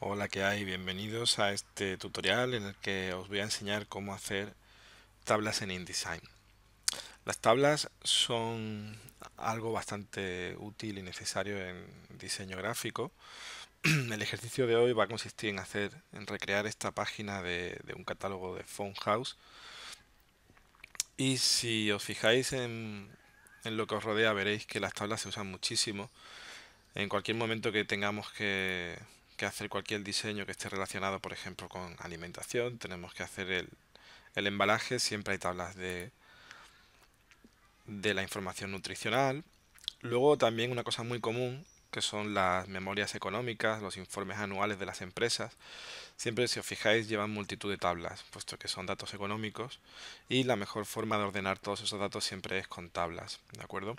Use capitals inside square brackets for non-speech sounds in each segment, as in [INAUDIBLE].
Hola que hay, bienvenidos a este tutorial en el que os voy a enseñar cómo hacer tablas en InDesign. Las tablas son algo bastante útil y necesario en diseño gráfico. [CLEARS THROAT] El ejercicio de hoy va a consistir en hacer, en recrear esta página de, un catálogo de house. Y si os fijáis en lo que os rodea veréis que las tablas se usan muchísimo. En cualquier momento que tengamos que que hacer cualquier diseño que esté relacionado, por ejemplo, con alimentación, tenemos que hacer el, embalaje, siempre hay tablas de, de la información nutricional. Luego también una cosa muy común que son las memorias económicas, los informes anuales de las empresas. Siempre, si os fijáis, llevan multitud de tablas, puesto que son datos económicos y la mejor forma de ordenar todos esos datos siempre es con tablas, ¿de acuerdo?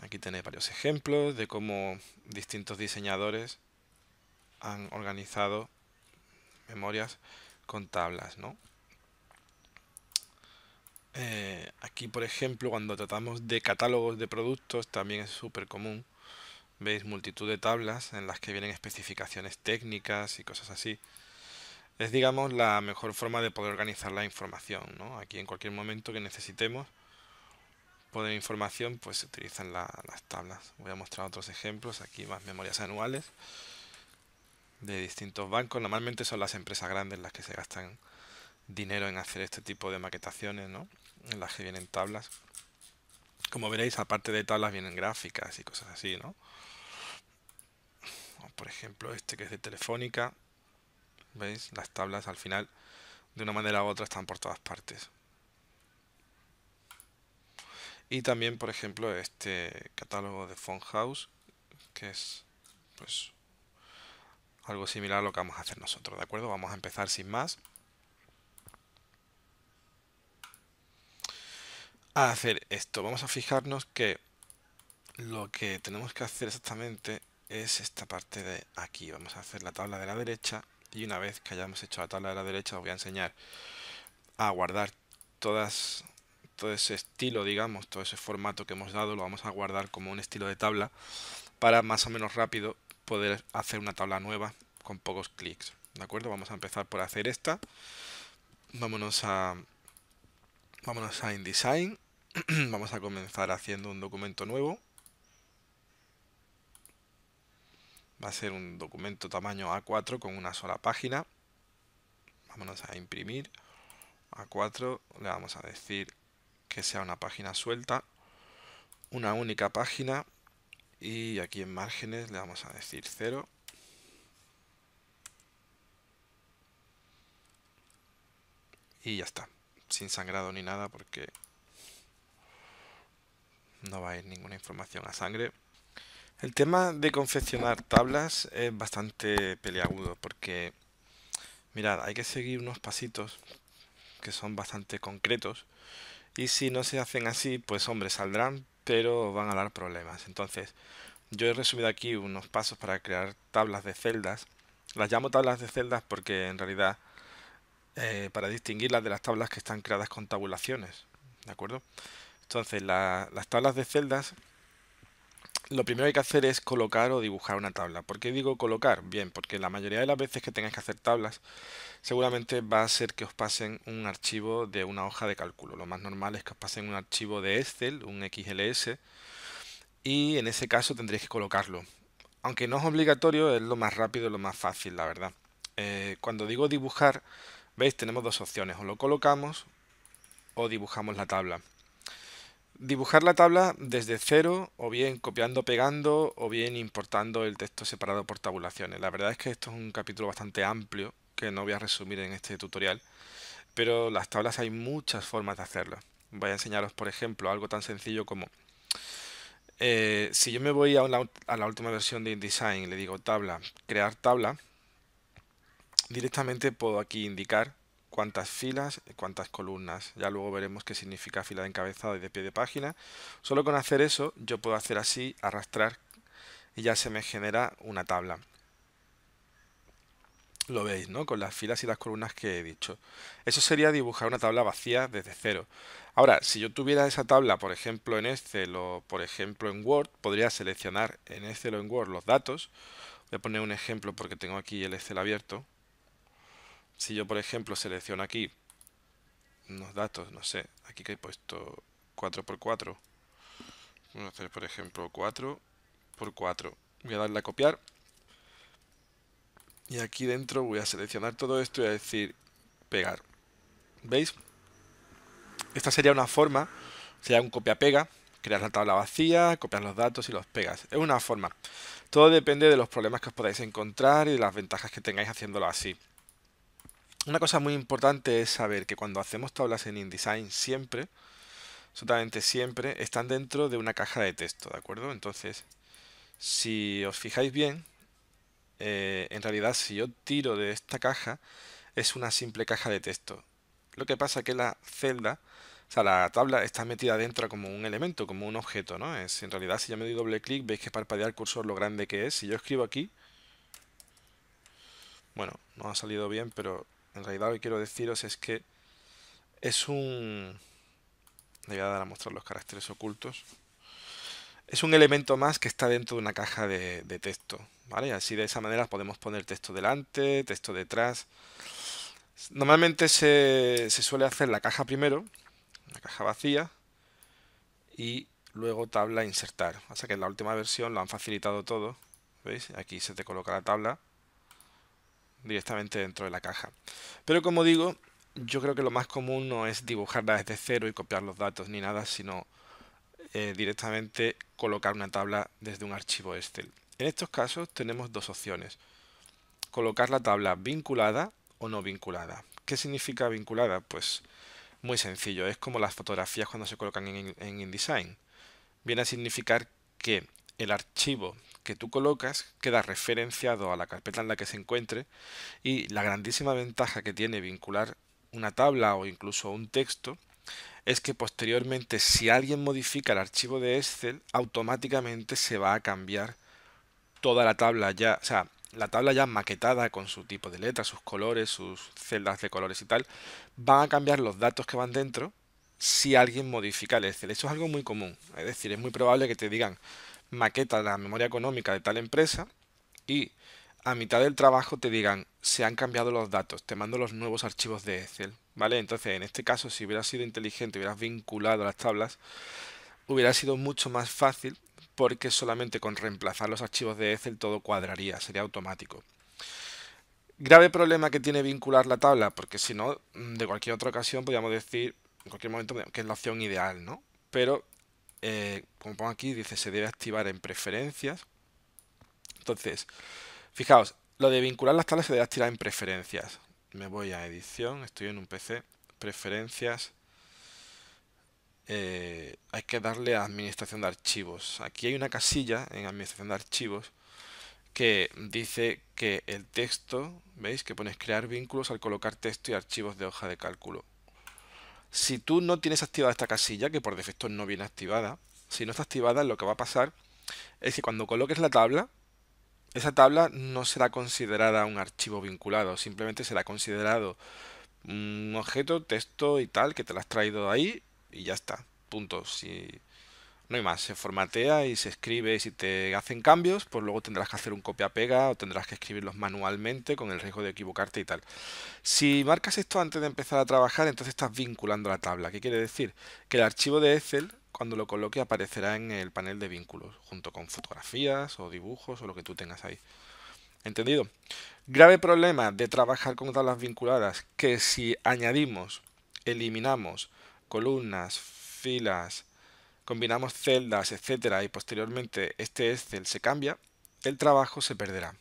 Aquí tenéis varios ejemplos de cómo distintos diseñadores han organizado memorias con tablas, ¿no? Eh, aquí, por ejemplo, cuando tratamos de catálogos de productos, también es súper común. Veis multitud de tablas en las que vienen especificaciones técnicas y cosas así. Es, digamos, la mejor forma de poder organizar la información, ¿no? Aquí en cualquier momento que necesitemos poder información, pues se utilizan las tablas. Voy a mostrar otros ejemplos. Aquí más memorias anuales de distintos bancos. Normalmente son las empresas grandes las que se gastan dinero en hacer este tipo de maquetaciones, ¿no? En las que vienen tablas. Como veréis, aparte de tablas vienen gráficas y cosas así, ¿no? Por ejemplo, este que es de Telefónica. ¿Veis? Las tablas al final, de una manera u otra, están por todas partes. Y también, por ejemplo, este catálogo de Phone House, que es pues algo similar a lo que vamos a hacer nosotros, ¿de acuerdo? Vamos a empezar sin más. A hacer esto. Vamos a fijarnos que lo que tenemos que hacer exactamente es esta parte de aquí. Vamos a hacer la tabla de la derecha y una vez que hayamos hecho la tabla de la derecha os voy a enseñar a guardar todas todo ese estilo, digamos, todo ese formato que hemos dado, lo vamos a guardar como un estilo de tabla para más o menos rápido poder hacer una tabla nueva con pocos clics. ¿De acuerdo? Vamos a empezar por hacer esta. Vámonos a, vámonos a InDesign. [CLEARS THROAT] Vamos a comenzar haciendo un documento nuevo. Va a ser un documento tamaño A4 con una sola página. Vámonos a imprimir. A4 le vamos a decir que sea una página suelta. Una única página y aquí en márgenes le vamos a decir cero. Y ya está. Sin sangrado ni nada porque no va a ir ninguna información a sangre. El tema de confeccionar tablas es bastante peleagudo porque, mirad, hay que seguir unos pasitos que son bastante concretos y si no se hacen así, pues hombre, saldrán pero van a dar problemas. Entonces, yo he resumido aquí unos pasos para crear tablas de celdas. Las llamo tablas de celdas porque en realidad eh, para distinguirlas de las tablas que están creadas con tabulaciones. ¿De acuerdo? Entonces, las tablas de celdas lo primero que hay que hacer es colocar o dibujar una tabla. ¿Por qué digo colocar? Bien, porque la mayoría de las veces que tengáis que hacer tablas, seguramente va a ser que os pasen un archivo de una hoja de cálculo. Lo más normal es que os pasen un archivo de Excel, un XLS, y en ese caso tendréis que colocarlo. Aunque no es obligatorio, es lo más rápido, y lo más fácil, la verdad. Eh, cuando digo dibujar, veis, tenemos dos opciones, o lo colocamos o dibujamos la tabla. Dibujar la tabla desde cero o bien copiando, pegando o bien importando el texto separado por tabulaciones. La verdad es que esto es un capítulo bastante amplio que no voy a resumir en este tutorial, pero las tablas hay muchas formas de hacerlo. Voy a enseñaros, por ejemplo, algo tan sencillo como eh, si yo me voy a, a la última versión de InDesign y le digo tabla, crear tabla, directamente puedo aquí indicar cuántas filas, cuántas columnas. Ya luego veremos qué significa fila de encabezado y de pie de página. Solo con hacer eso yo puedo hacer así, arrastrar y ya se me genera una tabla. Lo veis, ¿no? Con las filas y las columnas que he dicho. Eso sería dibujar una tabla vacía desde cero. Ahora, si yo tuviera esa tabla, por ejemplo, en Excel o por ejemplo en Word, podría seleccionar en Excel o en Word los datos. Voy a poner un ejemplo porque tengo aquí el Excel abierto si yo, por ejemplo, selecciono aquí unos datos, no sé, aquí que he puesto 4x4, vamos a hacer, por ejemplo, 4x4, voy a darle a copiar, y aquí dentro voy a seleccionar todo esto y a decir pegar. ¿Veis? Esta sería una forma, sería un copia-pega, crear la tabla vacía, copiar los datos y los pegas. Es una forma. Todo depende de los problemas que os podáis encontrar y de las ventajas que tengáis haciéndolo así. Una cosa muy importante es saber que cuando hacemos tablas en InDesign siempre, absolutamente siempre, están dentro de una caja de texto, ¿de acuerdo? Entonces, si os fijáis bien, eh, en realidad si yo tiro de esta caja, es una simple caja de texto. Lo que pasa es que la celda, o sea, la tabla está metida dentro como un elemento, como un objeto, ¿no? en realidad, si yo me doy doble clic, veis que parpadea el cursor lo grande que es. Si yo escribo aquí... Bueno, no ha salido bien, pero en realidad lo que quiero deciros es que es un... Le voy a dar a mostrar los caracteres ocultos. Es un elemento más que está dentro de una caja de, texto. ¿vale? Así de esa manera podemos poner texto delante, texto detrás. Normalmente se, se suele hacer la caja primero, la caja vacía, y luego tabla insertar. O sea que en la última versión lo han facilitado todo. ¿Veis? Aquí se te coloca la tabla directamente dentro de la caja. Pero como digo, yo creo que lo más común no es dibujarla desde cero y copiar los datos ni nada, sino eh, directamente colocar una tabla desde un archivo Excel. En estos casos tenemos dos opciones. Colocar la tabla vinculada o no vinculada. ¿Qué significa vinculada? Pues muy sencillo, es como las fotografías cuando se colocan en, en InDesign. Viene a significar que el archivo que tú colocas queda referenciado a la carpeta en la que se encuentre y la grandísima ventaja que tiene vincular una tabla o incluso un texto es que posteriormente si alguien modifica el archivo de Excel automáticamente se va a cambiar toda la tabla ya, o sea, la tabla ya maquetada con su tipo de letra, sus colores, sus celdas de colores y tal, van a cambiar los datos que van dentro si alguien modifica el Excel. Eso es algo muy común, es decir, es muy probable que te digan, maqueta la memoria económica de tal empresa y a mitad del trabajo te digan, se han cambiado los datos, te mando los nuevos archivos de Excel, ¿vale? Entonces, en este caso, si hubieras sido inteligente, hubieras vinculado las tablas, hubiera sido mucho más fácil porque solamente con reemplazar los archivos de Excel todo cuadraría, sería automático. Grave problema que tiene vincular la tabla, porque si no, mm, de cualquier otra ocasión podríamos decir, en cualquier momento, que es la opción ideal, ¿no? Pero eh, como pongo aquí, dice se debe activar en preferencias. Entonces, fijaos, lo de vincular las tablas se debe activar en preferencias. Me voy a edición, estoy en un PC, preferencias. Eh, hay que darle a administración de archivos. Aquí hay una casilla en administración de archivos que dice que el texto, ¿veis? Que pones crear vínculos al colocar texto y archivos de hoja de cálculo. Si tú no tienes activada esta casilla, que por defecto no viene activada, si no está activada, lo que va a pasar es que cuando coloques la tabla, esa tabla no será considerada un archivo vinculado, simplemente será considerado un objeto, texto y tal que te la has traído ahí y ya está. Punto. Si no hay más, se formatea y se escribe y si te hacen cambios, pues luego tendrás que hacer un copia-pega o tendrás que escribirlos manualmente con el riesgo de equivocarte y tal. Si marcas esto antes de empezar a trabajar, entonces estás vinculando la tabla. ¿Qué quiere decir? Que el archivo de Excel, cuando lo coloque, aparecerá en el panel de vínculos, junto con fotografías o dibujos o lo que tú tengas ahí. ¿Entendido? Grave problema de trabajar con tablas vinculadas, que si añadimos, eliminamos columnas, filas, combinamos celdas, etcétera, y posteriormente este Excel se cambia, el trabajo se perderá.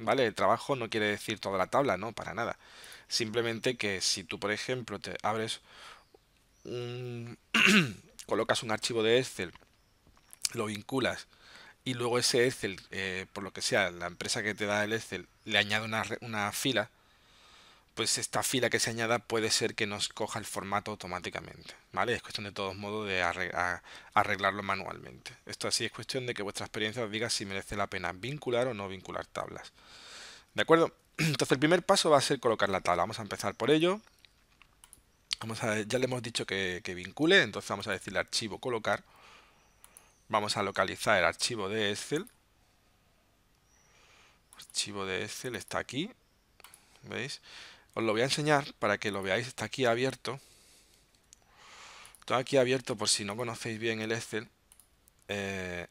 ¿Vale? El trabajo no quiere decir toda la tabla, no, para nada. Simplemente que si tú, por ejemplo, te abres un... [CLEARS THROAT] colocas un archivo de Excel, lo vinculas y luego ese Excel, eh, por lo que sea, la empresa que te da el Excel, le añade una, una fila, pues esta fila que se añada puede ser que nos coja el formato automáticamente, ¿vale? Es cuestión de todos modos de arreglarlo manualmente. Esto así es cuestión de que vuestra experiencia os diga si merece la pena vincular o no vincular tablas. ¿De acuerdo? [CLEARS THROAT] Entonces el primer paso va a ser colocar la tabla. Vamos a empezar por ello. Vamos ya le hemos dicho que, que vincule, entonces vamos a decirle archivo colocar. Vamos a localizar el archivo de Excel. Archivo de Excel está aquí. ¿Veis? Os lo voy a enseñar para que lo veáis. Está aquí abierto. Está aquí abierto por si no conocéis bien el Excel. Eh,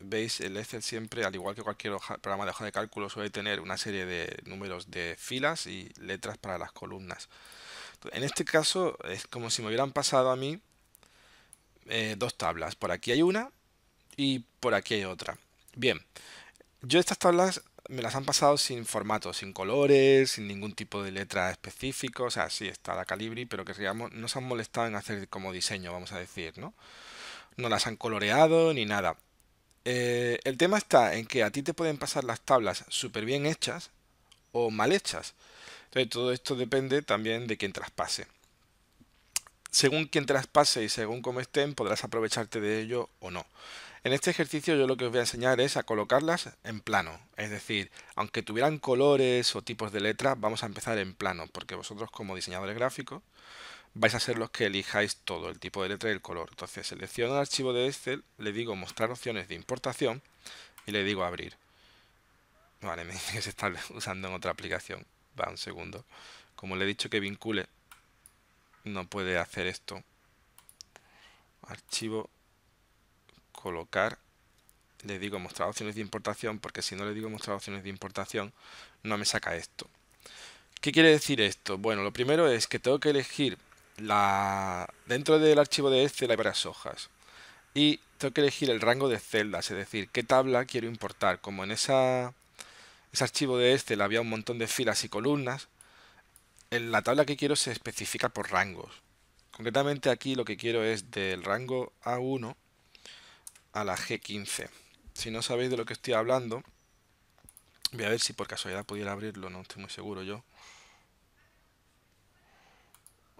veis, el Excel siempre, al igual que cualquier programa de hoja de cálculo, suele tener una serie de números de filas y letras para las columnas. En este caso es como si me hubieran pasado a mí eh, dos tablas. Por aquí hay una y por aquí hay otra. Bien, yo estas tablas me las han pasado sin formato, sin colores, sin ningún tipo de letra específico. O sea, sí está la Calibri, pero que no se han molestado en hacer como diseño, vamos a decir, ¿no? No las han coloreado ni nada. Eh, el tema está en que a ti te pueden pasar las tablas súper bien hechas o mal hechas. Entonces todo esto depende también de quien traspase. Según quien traspase y según cómo estén, podrás aprovecharte de ello o no. En este ejercicio yo lo que os voy a enseñar es a colocarlas en plano, es decir, aunque tuvieran colores o tipos de letras, vamos a empezar en plano, porque vosotros como diseñadores gráficos vais a ser los que elijáis todo, el tipo de letra y el color. Entonces selecciono el archivo de Excel, le digo mostrar opciones de importación y le digo abrir. Vale, [LAUGHS] me dice que se está usando en otra aplicación. Va, un segundo. Como le he dicho que vincule, no puede hacer esto. Archivo colocar, le digo mostrar opciones de importación, porque si no le digo mostrar opciones de importación, no me saca esto. ¿Qué quiere decir esto? Bueno, lo primero es que tengo que elegir la dentro del archivo de Excel hay varias hojas y tengo que elegir el rango de celdas, es decir, qué tabla quiero importar. Como en esa, ese archivo de Excel había un montón de filas y columnas, en la tabla que quiero se especifica por rangos. Concretamente aquí lo que quiero es del rango A1 a la G15. Si no sabéis de lo que estoy hablando, voy a ver si por casualidad pudiera abrirlo, no estoy muy seguro yo.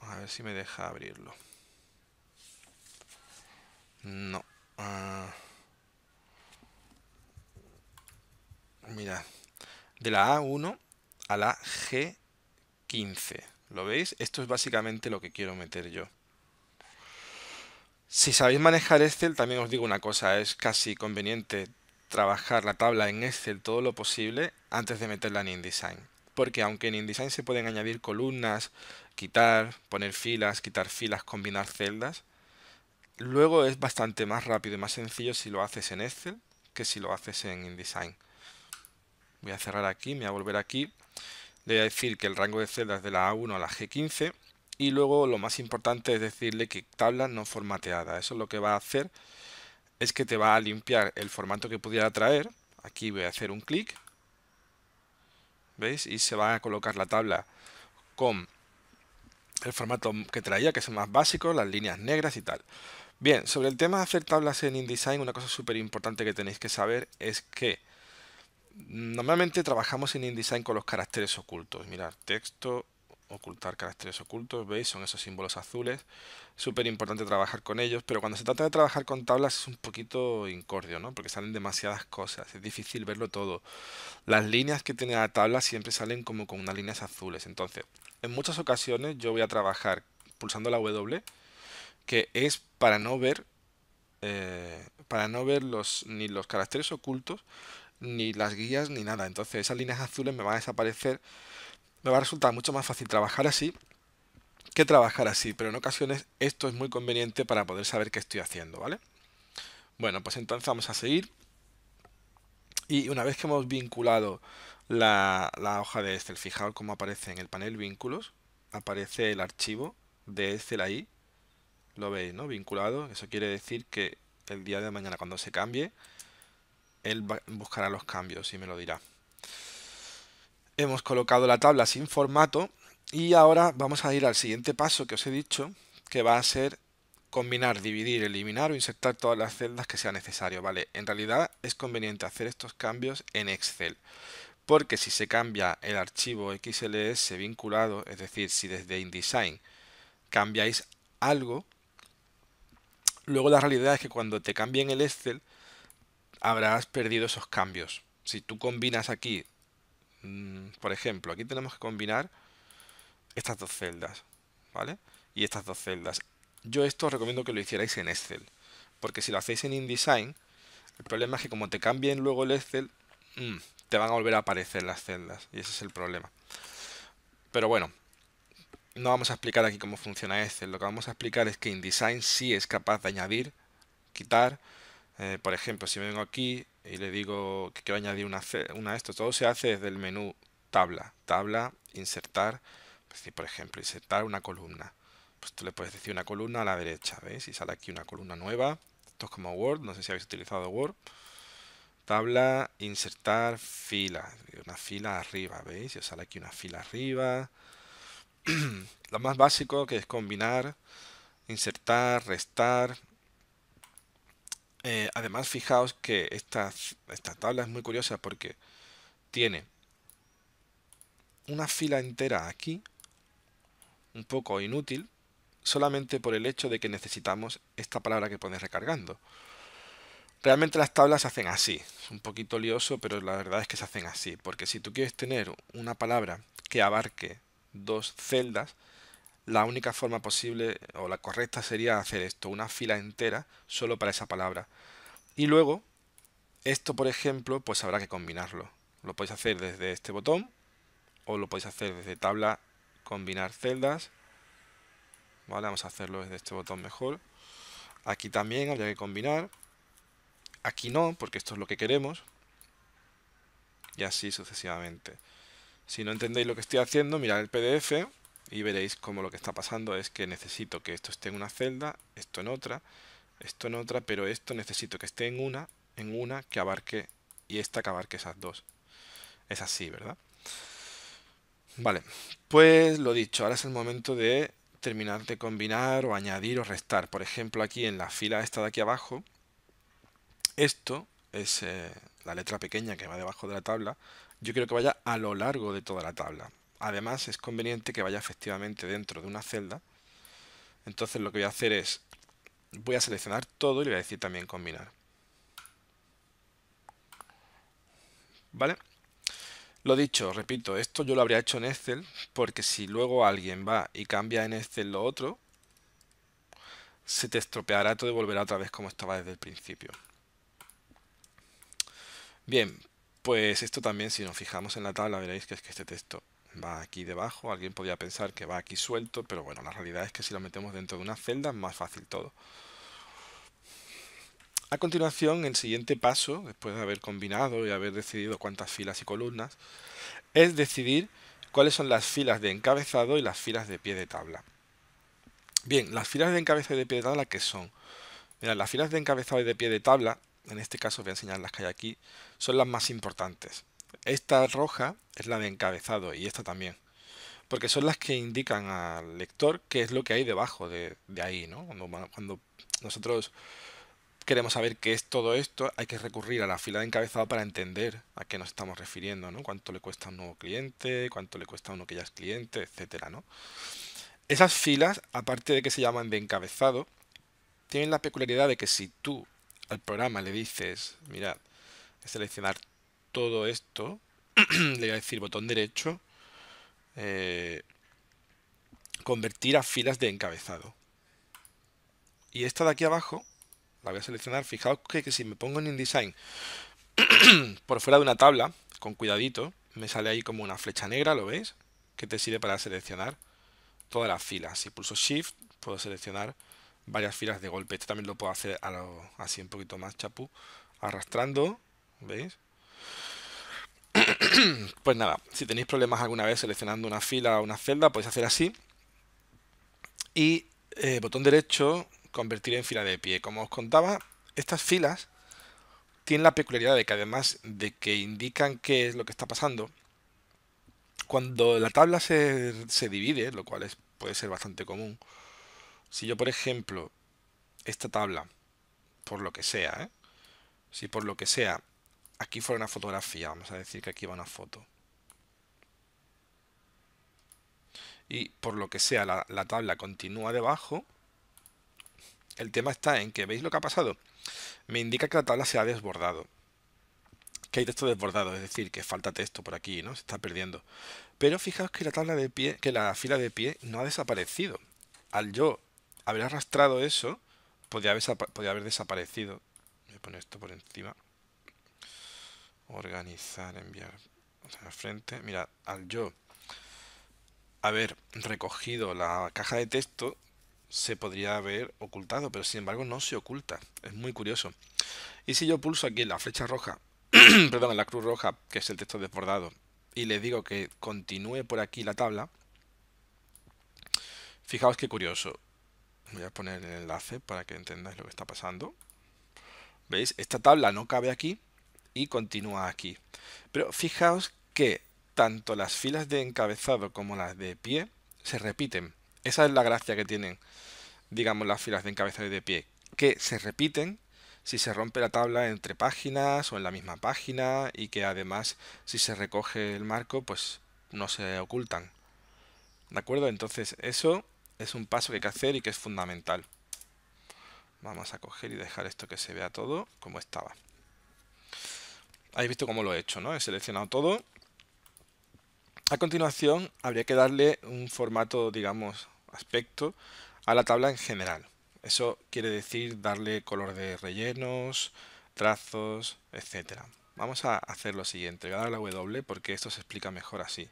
A ver si me deja abrirlo. No. Ah. Mira, mirad. De la A1 a la G15. ¿Lo veis? Esto es básicamente lo que quiero meter yo. Si sabéis manejar Excel, también os digo una cosa, es casi conveniente trabajar la tabla en Excel todo lo posible antes de meterla en InDesign. Porque aunque en InDesign se pueden añadir columnas, quitar, poner filas, quitar filas, combinar celdas, luego es bastante más rápido y más sencillo si lo haces en Excel que si lo haces en InDesign. Voy a cerrar aquí, me voy a volver aquí. Le voy a decir que el rango de celdas de la A1 a la G15 y luego lo más importante es decirle que tabla no formateada. Eso lo que va a hacer es que te va a limpiar el formato que pudiera traer. Aquí voy a hacer un clic. ¿Veis? Y se va a colocar la tabla con el formato que traía, que es el más básico, las líneas negras y tal. Bien, sobre el tema de hacer tablas en InDesign, una cosa súper importante que tenéis que saber es que normalmente trabajamos en InDesign con los caracteres ocultos. Mirad, texto, ocultar caracteres ocultos, ¿veis? Son esos símbolos azules. Súper importante trabajar con ellos, pero cuando se trata de trabajar con tablas es un poquito incordio, ¿no? Porque salen demasiadas cosas, es difícil verlo todo. Las líneas que tiene la tabla siempre salen como con unas líneas azules. Entonces, en muchas ocasiones yo voy a trabajar pulsando la W, que es para no ver... Eh, para no ver ni los caracteres ocultos, ni las guías, ni nada. Entonces esas líneas azules me van a desaparecer me va a resultar mucho más fácil trabajar así que trabajar así, pero en ocasiones esto es muy conveniente para poder saber qué estoy haciendo, ¿vale? Bueno, pues entonces vamos a seguir. Y una vez que hemos vinculado la, hoja de Excel, fijaos cómo aparece en el panel vínculos, aparece el archivo de Excel ahí, lo veis, ¿no? Vinculado, eso quiere decir que el día de mañana cuando se cambie, él buscará los cambios y me lo dirá. Hemos colocado la tabla sin formato y ahora vamos a ir al siguiente paso que os he dicho, que va a ser combinar, dividir, eliminar o insertar todas las celdas que sea necesario. Vale, en realidad es conveniente hacer estos cambios en Excel, porque si se cambia el archivo XLS vinculado, es decir, si desde InDesign cambiáis algo, luego la realidad es que cuando te cambien el Excel habrás perdido esos cambios. Si tú combinas aquí Mm, por ejemplo, aquí tenemos que combinar estas dos celdas, ¿vale? Y estas dos celdas. Yo esto os recomiendo que lo hicierais en Excel, porque si lo hacéis en InDesign, el problema es que como te cambien luego el Excel, mm, te van a volver a aparecer las celdas, y ese es el problema. Pero bueno, no vamos a explicar aquí cómo funciona Excel, lo que vamos a explicar es que InDesign sí es capaz de añadir, quitar, eh, por ejemplo, si vengo aquí y le digo que quiero añadir una, una estas, esto, todo se hace desde el menú tabla, tabla, insertar, pues, por ejemplo, insertar una columna. Pues tú le puedes decir una columna a la derecha, ¿veis? Y sale aquí una columna nueva. Esto es como Word, no sé si habéis utilizado Word. Tabla, insertar, fila. Una fila arriba, ¿veis? Y sale aquí una fila arriba. [CLEARS THROAT] Lo más básico que es combinar, insertar, restar, eh, además, fijaos que esta, tabla es muy curiosa porque tiene una fila entera aquí, un poco inútil, solamente por el hecho de que necesitamos esta palabra que pone recargando. Realmente las tablas se hacen así, es un poquito lioso, pero la verdad es que se hacen así, porque si tú quieres tener una palabra que abarque dos celdas, la única forma posible o la correcta sería hacer esto, una fila entera solo para esa palabra. Y luego, esto por ejemplo, pues habrá que combinarlo. Lo podéis hacer desde este botón o lo podéis hacer desde tabla combinar celdas. Vale, vamos a hacerlo desde este botón mejor. Aquí también habría que combinar. Aquí no, porque esto es lo que queremos. Y así sucesivamente. Si no entendéis lo que estoy haciendo, mirad el PDF y veréis cómo lo que está pasando es que necesito que esto esté en una celda, esto en otra, esto en otra, pero esto necesito que esté en una, en una que abarque y esta que abarque esas dos. Es así, ¿verdad? Vale, pues lo dicho, ahora es el momento de terminar de combinar o añadir o restar. Por ejemplo, aquí en la fila esta de aquí abajo, esto es eh, la letra pequeña que va debajo de la tabla, yo quiero que vaya a lo largo de toda la tabla. Además es conveniente que vaya efectivamente dentro de una celda. Entonces lo que voy a hacer es, voy a seleccionar todo y le voy a decir también combinar. ¿Vale? Lo dicho, repito, esto yo lo habría hecho en Excel, porque si luego alguien va y cambia en Excel lo otro, se te estropeará todo y volverá otra vez como estaba desde el principio. Bien, pues esto también, si nos fijamos en la tabla, veréis que es que este texto va aquí debajo, alguien podría pensar que va aquí suelto, pero bueno, la realidad es que si lo metemos dentro de una celda es más fácil todo. A continuación, el siguiente paso, después de haber combinado y haber decidido cuántas filas y columnas, es decidir cuáles son las filas de encabezado y las filas de pie de tabla. Bien, las filas de encabezado y de pie de tabla, ¿qué son? Mira, las filas de encabezado y de pie de tabla, en este caso voy a enseñar las que hay aquí, son las más importantes. Esta roja es la de encabezado y esta también. Porque son las que indican al lector qué es lo que hay debajo de, ahí, ¿no? Cuando, nosotros queremos saber qué es todo esto, hay que recurrir a la fila de encabezado para entender a qué nos estamos refiriendo, ¿no? Cuánto le cuesta a un nuevo cliente, cuánto le cuesta a uno que ya es cliente, etcétera, ¿no? Esas filas, aparte de que se llaman de encabezado, tienen la peculiaridad de que si tú al programa le dices, mirad, seleccionar todo esto, [CLEARS THROAT] le voy a decir botón derecho, eh, convertir a filas de encabezado. Y esta de aquí abajo, la voy a seleccionar. Fijaos que, si me pongo en InDesign [CLEARS THROAT] por fuera de una tabla, con cuidadito, me sale ahí como una flecha negra, ¿lo veis? Que te sirve para seleccionar todas las filas. Si pulso Shift, puedo seleccionar varias filas de golpe. Esto también lo puedo hacer a así un poquito más chapú, arrastrando, ¿veis? [CLEARS THROAT] pues nada, si tenéis problemas alguna vez seleccionando una fila o una celda, podéis hacer así. Y eh, botón derecho, convertir en fila de pie. Como os contaba, estas filas tienen la peculiaridad de que además de que indican qué es lo que está pasando, cuando la tabla se, divide, lo cual es, puede ser bastante común, si yo por ejemplo, esta tabla, por lo que sea, ¿eh? si por lo que sea aquí fuera una fotografía, vamos a decir que aquí va una foto. Y por lo que sea, la, tabla continúa debajo. El tema está en que, ¿veis lo que ha pasado? Me indica que la tabla se ha desbordado. Que hay texto desbordado, es decir, que falta texto por aquí, ¿no? Se está perdiendo. Pero fijaos que la tabla de pie, que la fila de pie no ha desaparecido. Al yo haber arrastrado eso, podría haber, haber desaparecido. Voy a poner esto por encima. Organizar, enviar la frente. Mira, al yo haber recogido la caja de texto, se podría haber ocultado, pero sin embargo no se oculta. Es muy curioso. Y si yo pulso aquí en la flecha roja, [CLEARS THROAT] perdón, en la cruz roja, que es el texto desbordado, y le digo que continúe por aquí la tabla, fijaos qué curioso. Voy a poner el enlace para que entendáis lo que está pasando. ¿Veis? Esta tabla no cabe aquí, y continúa aquí. Pero fijaos que tanto las filas de encabezado como las de pie se repiten. Esa es la gracia que tienen, digamos, las filas de encabezado y de pie, que se repiten si se rompe la tabla entre páginas o en la misma página y que además si se recoge el marco pues no se ocultan. ¿De acuerdo? Entonces eso es un paso que hay que hacer y que es fundamental. Vamos a coger y dejar esto que se vea todo como estaba. Habéis visto cómo lo he hecho, ¿no? He seleccionado todo. A continuación, habría que darle un formato, digamos, aspecto a la tabla en general. Eso quiere decir darle color de rellenos, trazos, etc. Vamos a hacer lo siguiente. Voy a dar la W porque esto se explica mejor así.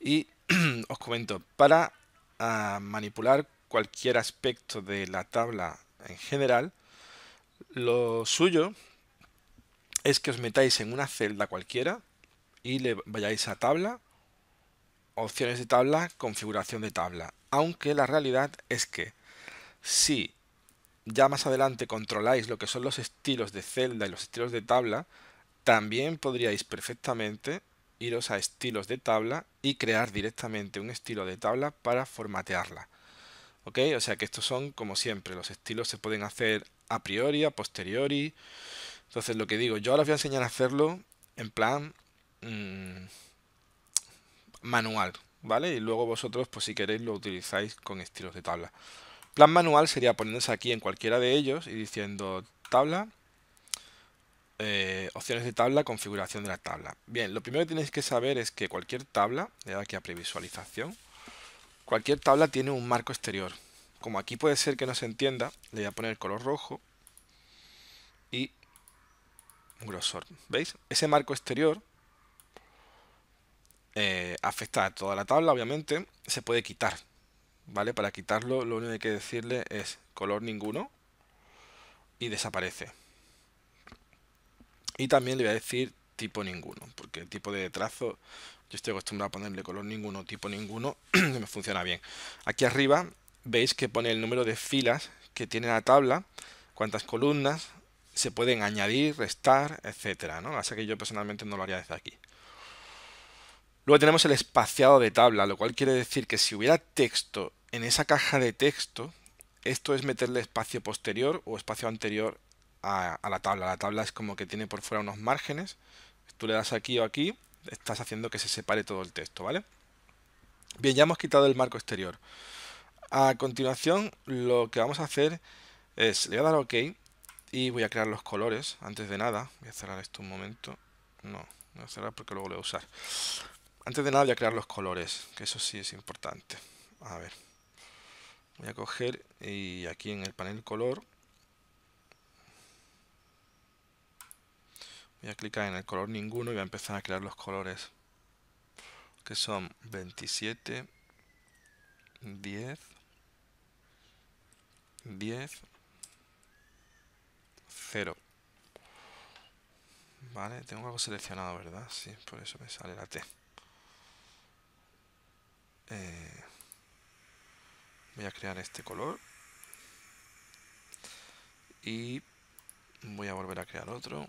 Y [CLEARS THROAT] os comento, para ah, manipular cualquier aspecto de la tabla en general, lo suyo es que os metáis en una celda cualquiera y le vayáis a tabla, opciones de tabla, configuración de tabla. Aunque la realidad es que si ya más adelante controláis lo que son los estilos de celda y los estilos de tabla, también podríais perfectamente iros a estilos de tabla y crear directamente un estilo de tabla para formatearla. ¿Ok? O sea que estos son como siempre, los estilos se pueden hacer a priori, a posteriori. Entonces lo que digo, yo ahora os voy a enseñar a hacerlo en plan mm, manual, ¿vale? Y luego vosotros, pues si queréis, lo utilizáis con estilos de tabla. Plan manual sería poniéndose aquí en cualquiera de ellos y diciendo tabla, eh, opciones de tabla, configuración de la tabla. Bien, lo primero que tenéis que saber es que cualquier tabla, le doy aquí a previsualización, Cualquier tabla tiene un marco exterior. Como aquí puede ser que no se entienda, le voy a poner color rojo y grosor. ¿Veis? Ese marco exterior eh, afecta a toda la tabla, obviamente. Se puede quitar. ¿Vale? Para quitarlo lo único que hay que decirle es color ninguno y desaparece. Y también le voy a decir tipo ninguno, porque el tipo de trazo yo estoy acostumbrado a ponerle color ninguno, tipo ninguno, [CLEARS THROAT] me funciona bien. Aquí arriba veis que pone el número de filas que tiene la tabla, cuántas columnas se pueden añadir, restar, etcétera, ¿no? Así que yo personalmente no lo haría desde aquí. Luego tenemos el espaciado de tabla, lo cual quiere decir que si hubiera texto en esa caja de texto, esto es meterle espacio posterior o espacio anterior a, a la tabla. La tabla es como que tiene por fuera unos márgenes. Tú le das aquí o aquí estás haciendo que se separe todo el texto, ¿vale? Bien, ya hemos quitado el marco exterior. A continuación, lo que vamos a hacer es, le voy a dar OK y voy a crear los colores. Antes de nada, voy a cerrar esto un momento. No, no voy a cerrar porque luego lo voy a usar. Antes de nada voy a crear los colores, que eso sí es importante. A ver, voy a coger y aquí en el panel color Voy a clicar en el color ninguno y voy a empezar a crear los colores. Que son 27, 10, 10, 0. Vale, tengo algo seleccionado, ¿verdad? Sí, por eso me sale la T. Eh, voy a crear este color. Y voy a volver a crear otro.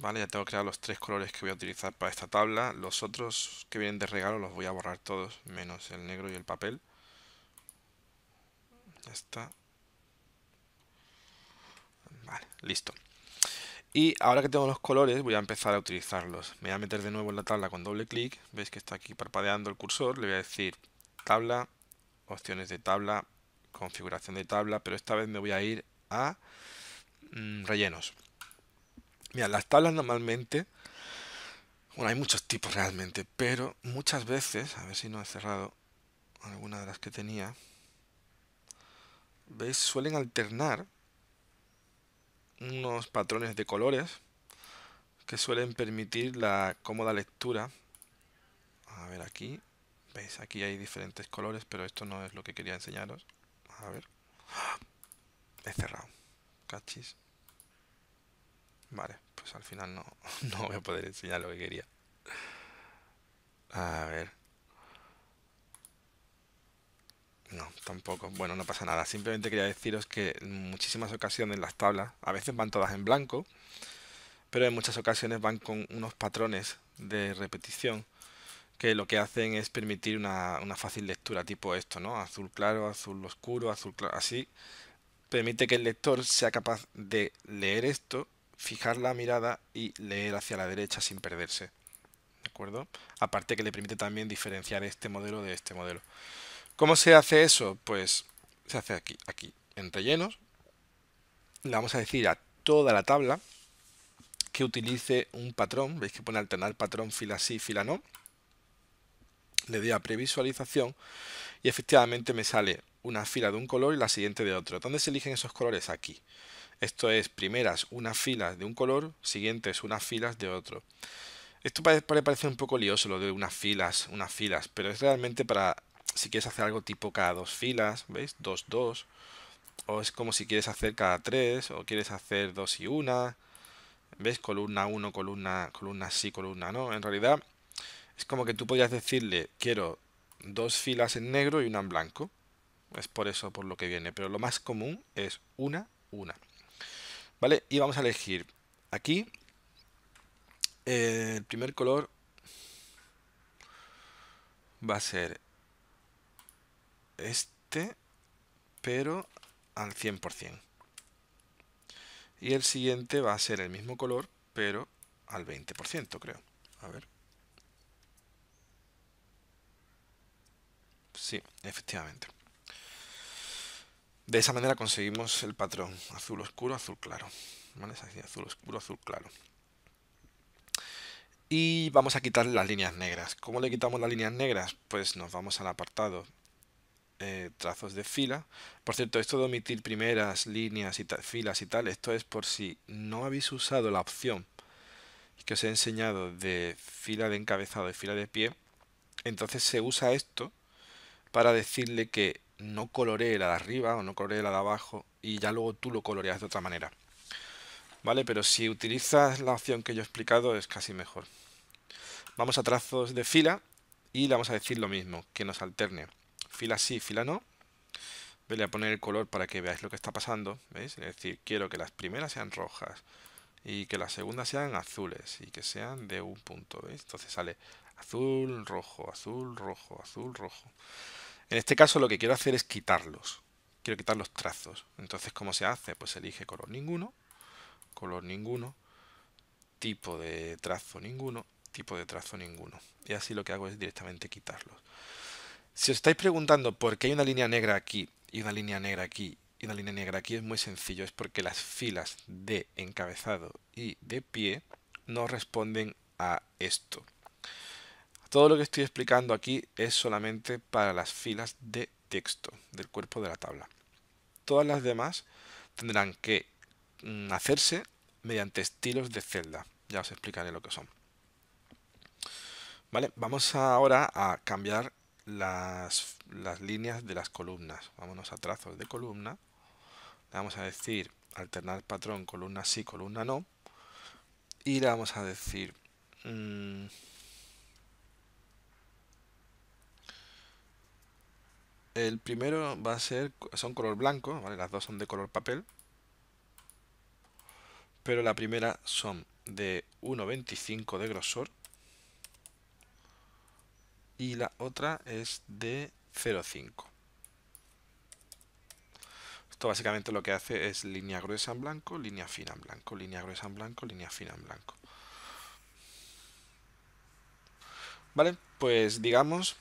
Vale, ya tengo creados los tres colores que voy a utilizar para esta tabla. Los otros que vienen de regalo los voy a borrar todos, menos el negro y el papel. Ya está. Vale, listo. Y ahora que tengo los colores, voy a empezar a utilizarlos. Me voy a meter de nuevo en la tabla con doble clic. Veis que está aquí parpadeando el cursor. Le voy a decir tabla, opciones de tabla, configuración de tabla. Pero esta vez me voy a ir a mm, rellenos. Mira, las tablas normalmente, bueno, hay muchos tipos realmente, pero muchas veces, a ver si no he cerrado alguna de las que tenía, veis, suelen alternar unos patrones de colores que suelen permitir la cómoda lectura. A ver aquí, veis, aquí hay diferentes colores, pero esto no es lo que quería enseñaros. A ver, ¡Ah! he cerrado, cachis. Vale, pues al final [LAUGHS] no, voy a poder enseñar lo que quería. A ver. No, tampoco. Bueno, no pasa nada. Simplemente quería deciros que en muchísimas ocasiones las tablas, a veces van todas en blanco, pero en muchas ocasiones van con unos patrones de repetición que lo que hacen es permitir una, una fácil lectura, tipo esto, ¿no? Azul claro, azul oscuro, azul claro. Así permite que el lector sea capaz de leer esto fijar la mirada y leer hacia la derecha sin perderse. ¿De acuerdo? Aparte que le permite también diferenciar este modelo de este modelo. ¿Cómo se hace eso? Pues se hace aquí, aquí, en rellenos. Le vamos a decir a toda la tabla que utilice un patrón. Veis que pone alternar patrón fila sí, fila no. Le doy a previsualización y efectivamente me sale una fila de un color y la siguiente de otro. ¿Dónde se eligen esos colores? Aquí. Esto es primeras unas filas de un color, siguientes unas filas de otro. Esto parece parecer un poco lioso lo de unas filas, unas filas, pero es realmente para si quieres hacer algo tipo cada dos filas, ¿veis? Dos, dos. O es como si quieres hacer cada tres, o quieres hacer dos y una. ¿Ves? Columna 1, columna, columna sí, columna no. En realidad es como que tú podías decirle, quiero dos filas en negro y una en blanco. Es por eso por lo que viene. Pero lo más común es una, una. ¿Vale? Y vamos a elegir aquí eh, el primer color va a ser este, pero al 100%. Y el siguiente va a ser el mismo color, pero al 20%, creo. A ver. Sí, efectivamente. De esa manera conseguimos el patrón azul oscuro, azul claro. azul oscuro, azul claro. Y vamos a quitar las líneas negras. ¿Cómo le quitamos las líneas negras? Pues nos vamos al apartado eh, trazos de fila. Por cierto, esto de omitir primeras líneas y filas y tal, esto es por si no habéis usado la opción que os he enseñado de fila de encabezado y fila de pie. Entonces se usa esto para decirle que no coloree la de arriba o no coloree la de abajo y ya luego tú lo coloreas de otra manera. ¿Vale? Pero si utilizas la opción que yo he explicado es casi mejor. Vamos a trazos de fila y le vamos a decir lo mismo, que nos alterne. Fila sí, fila no. voy a poner el color para que veáis lo que está pasando. ¿Veis? Es decir, quiero que las primeras sean rojas y que las segundas sean azules y que sean de un punto. ¿Veis? Entonces sale azul, rojo, azul, rojo, azul, rojo. En este caso lo que quiero hacer es quitarlos. Quiero quitar los trazos. Entonces, ¿cómo se hace? Pues elige color ninguno, color ninguno, tipo de trazo ninguno, tipo de trazo ninguno. Y así lo que hago es directamente quitarlos. Si os estáis preguntando por qué hay una línea negra aquí y una línea negra aquí y una línea negra aquí, es muy sencillo. Es porque las filas de encabezado y de pie no responden a esto. Todo lo que estoy explicando aquí es solamente para las filas de texto del cuerpo de la tabla. Todas las demás tendrán que mm, hacerse mediante estilos de celda. Ya os explicaré lo que son. Vale, vamos ahora a cambiar las, líneas de las columnas. Vámonos a trazos de columna. Le vamos a decir alternar patrón columna sí, columna no. Y le vamos a decir... Mm, El primero va a ser, son color blanco, ¿vale? las dos son de color papel. Pero la primera son de 1,25 de grosor. Y la otra es de 0,5. Esto básicamente lo que hace es línea gruesa en blanco, línea fina en blanco, línea gruesa en blanco, línea fina en blanco. Vale, pues digamos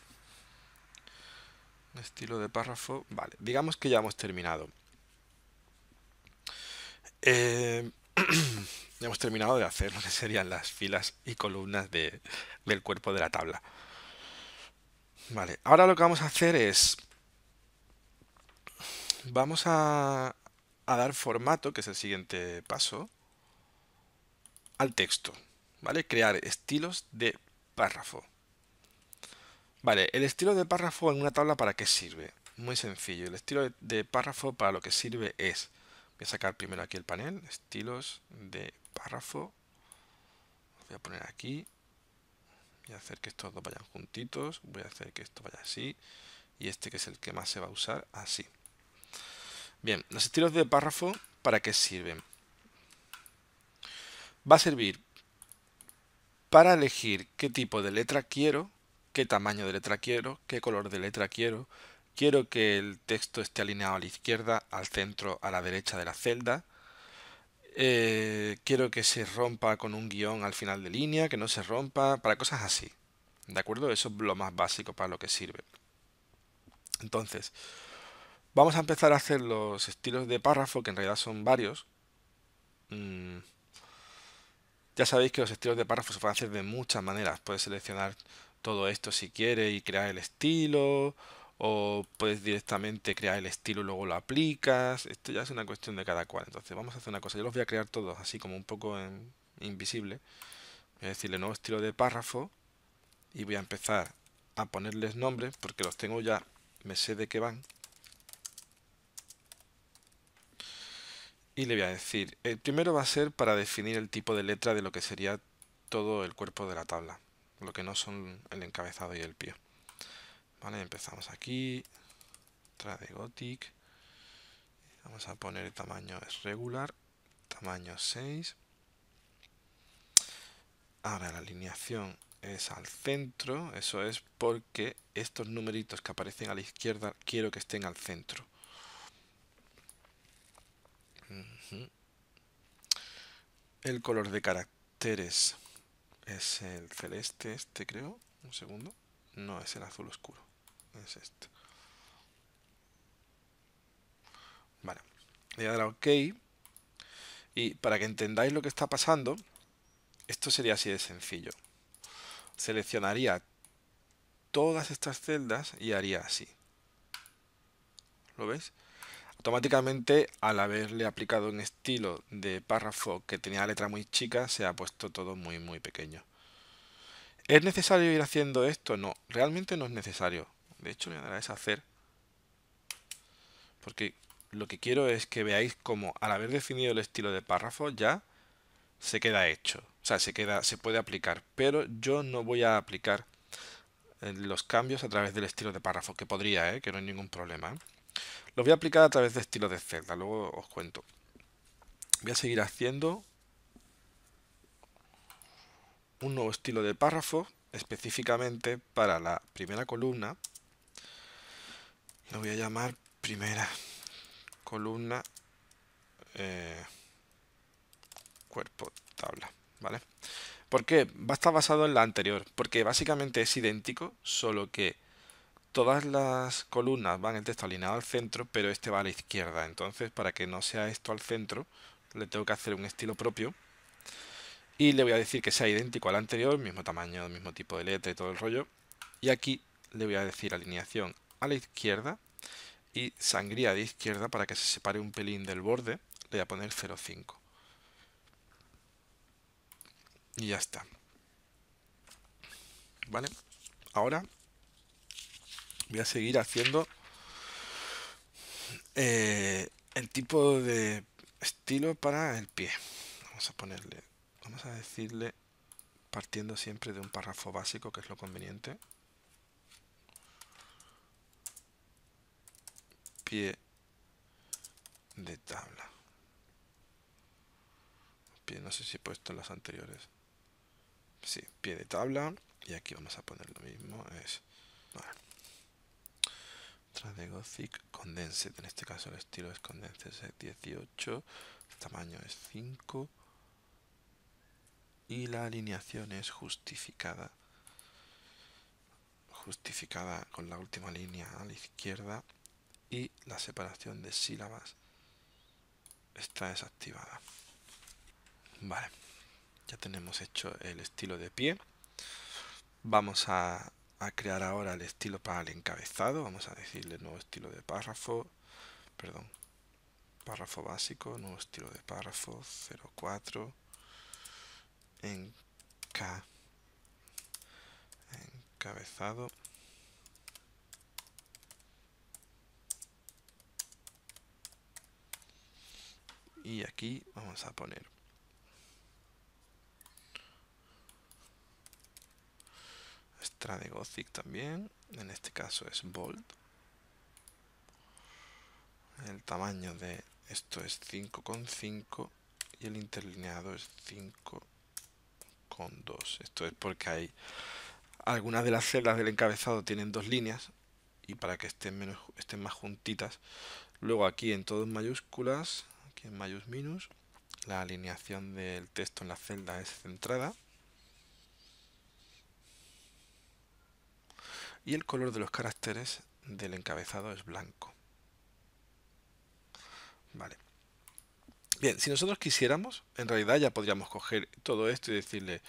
Estilo de párrafo. Vale, digamos que ya hemos terminado. Eh, [CLEARS THROAT] hemos terminado de hacer lo que serían las filas y columnas del cuerpo de la tabla. Vale, ahora lo que vamos a hacer es... Vamos a, a dar formato, que es el siguiente paso, al texto. ¿Vale? Crear estilos de párrafo. Vale, el estilo de párrafo en una tabla para qué sirve. Muy sencillo, el estilo de párrafo para lo que sirve es, voy a sacar primero aquí el panel, estilos de párrafo, voy a poner aquí, voy a hacer que estos dos vayan juntitos, voy a hacer que esto vaya así, y este que es el que más se va a usar, así. Bien, los estilos de párrafo, ¿para qué sirven? Va a servir para elegir qué tipo de letra quiero qué tamaño de letra quiero, qué color de letra quiero, quiero que el texto esté alineado a la izquierda, al centro, a la derecha de la celda, eh, quiero que se rompa con un guión al final de línea, que no se rompa, para cosas así. ¿De acuerdo? Eso es lo más básico para lo que sirve. Entonces, vamos a empezar a hacer los estilos de párrafo, que en realidad son varios. Mm, ya sabéis que los estilos de párrafo se pueden hacer de muchas maneras. Puedes seleccionar todo esto si quiere y crear el estilo o puedes directamente crear el estilo y luego lo aplicas. Esto ya es una cuestión de cada cual. Entonces vamos a hacer una cosa. Yo los voy a crear todos así como un poco invisible. Voy a decirle nuevo estilo de párrafo y voy a empezar a ponerles nombres porque los tengo ya, me sé de qué van. Y le voy a decir, el primero va a ser para definir el tipo de letra de lo que sería todo el cuerpo de la tabla lo que no son el encabezado y el pie. Vale, empezamos aquí, de gothic, vamos a poner el tamaño es regular, tamaño 6. Ahora la alineación es al centro, eso es porque estos numeritos que aparecen a la izquierda quiero que estén al centro. El color de caracteres es el celeste este creo un segundo no es el azul oscuro es este vale voy a dar a ok y para que entendáis lo que está pasando esto sería así de sencillo seleccionaría todas estas celdas y haría así lo veis Automáticamente, al haberle aplicado un estilo de párrafo que tenía letra muy chica, se ha puesto todo muy, muy pequeño. ¿Es necesario ir haciendo esto? No, realmente no es necesario. De hecho, me voy Porque lo que quiero es que veáis cómo al haber definido el estilo de párrafo ya se queda hecho. O sea, se, queda, se puede aplicar. Pero yo no voy a aplicar eh, los cambios a través del estilo de párrafo, que podría, ¿eh? que no hay ningún problema. Lo voy a aplicar a través de estilos de celda, luego os cuento. Voy a seguir haciendo un nuevo estilo de párrafo específicamente para la primera columna. Lo voy a llamar primera columna eh, cuerpo tabla, ¿vale? ¿Por qué? Va a estar basado en la anterior, porque básicamente es idéntico, solo que todas las columnas van el texto alineado al centro, pero este va a la izquierda. Entonces, para que no sea esto al centro, le tengo que hacer un estilo propio. Y le voy a decir que sea idéntico al anterior, mismo tamaño, mismo tipo de letra y todo el rollo. Y aquí le voy a decir alineación a la izquierda y sangría de izquierda para que se separe un pelín del borde. Le voy a poner 0,5. Y ya está. ¿Vale? Ahora voy a seguir haciendo eh, el tipo de estilo para el pie. Vamos a ponerle, vamos a decirle, partiendo siempre de un párrafo básico, que es lo conveniente. Pie de tabla. Pie, no sé si he puesto las anteriores. Sí, pie de tabla. Y aquí vamos a poner lo mismo. Es, de Gothic Condensed. En este caso el estilo es Condensed es 18, tamaño es 5 y la alineación es justificada. Justificada con la última línea a la izquierda y la separación de sílabas está desactivada. Vale, ya tenemos hecho el estilo de pie. Vamos a a crear ahora el estilo para el encabezado. Vamos a decirle nuevo estilo de párrafo. Perdón. Párrafo básico, nuevo estilo de párrafo 04. Enca, encabezado. Y aquí vamos a poner gothic también. En este caso es Bold. El tamaño de esto es 5,5 y el interlineado es 5,2. Esto es porque hay algunas de las celdas del encabezado tienen dos líneas y para que estén, menos, estén más juntitas. Luego aquí en todo mayúsculas, aquí en mayús minus, la alineación del texto en la celda es centrada. y el color de los caracteres del encabezado es blanco. Vale. Bien, si nosotros quisiéramos, en realidad ya podríamos coger todo esto y decirle,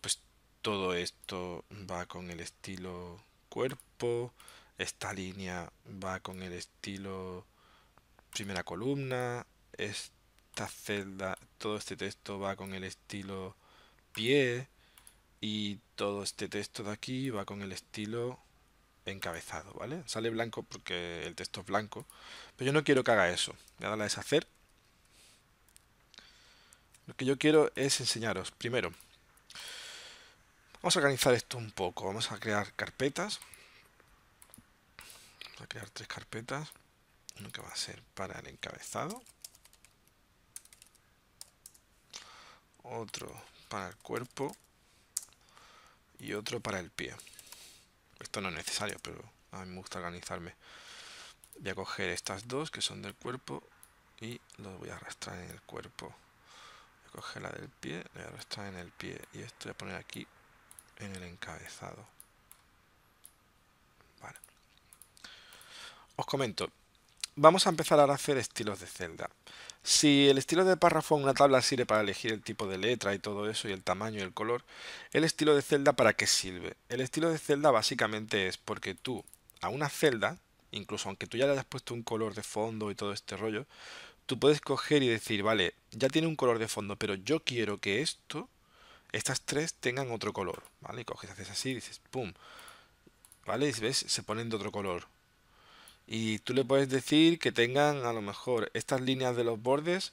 pues todo esto va con el estilo cuerpo, esta línea va con el estilo primera columna, esta celda, todo este texto va con el estilo pie, y todo este texto de aquí va con el estilo encabezado, ¿vale? Sale blanco porque el texto es blanco, pero yo no quiero que haga eso. Voy a darle a deshacer. Lo que yo quiero es enseñaros, primero, vamos a organizar esto un poco. Vamos a crear carpetas. Vamos a crear tres carpetas. Uno que va a ser para el encabezado. Otro para el cuerpo y otro para el pie. Esto no es necesario, pero a mí me gusta organizarme. Voy a coger estas dos que son del cuerpo y los voy a arrastrar en el cuerpo. Voy a coger la del pie, voy a arrastrar en el pie y esto voy a poner aquí en el encabezado. Vale. Os comento, vamos a empezar a hacer estilos de celda. Si el estilo de párrafo en una tabla sirve para elegir el tipo de letra y todo eso, y el tamaño y el color, el estilo de celda para qué sirve? El estilo de celda básicamente es porque tú a una celda, incluso aunque tú ya le hayas puesto un color de fondo y todo este rollo, tú puedes coger y decir, vale, ya tiene un color de fondo, pero yo quiero que esto, estas tres tengan otro color, ¿vale? Y coges, haces así, dices, ¡pum! ¿Vale? Y ves, se ponen de otro color. Y tú le puedes decir que tengan a lo mejor estas líneas de los bordes,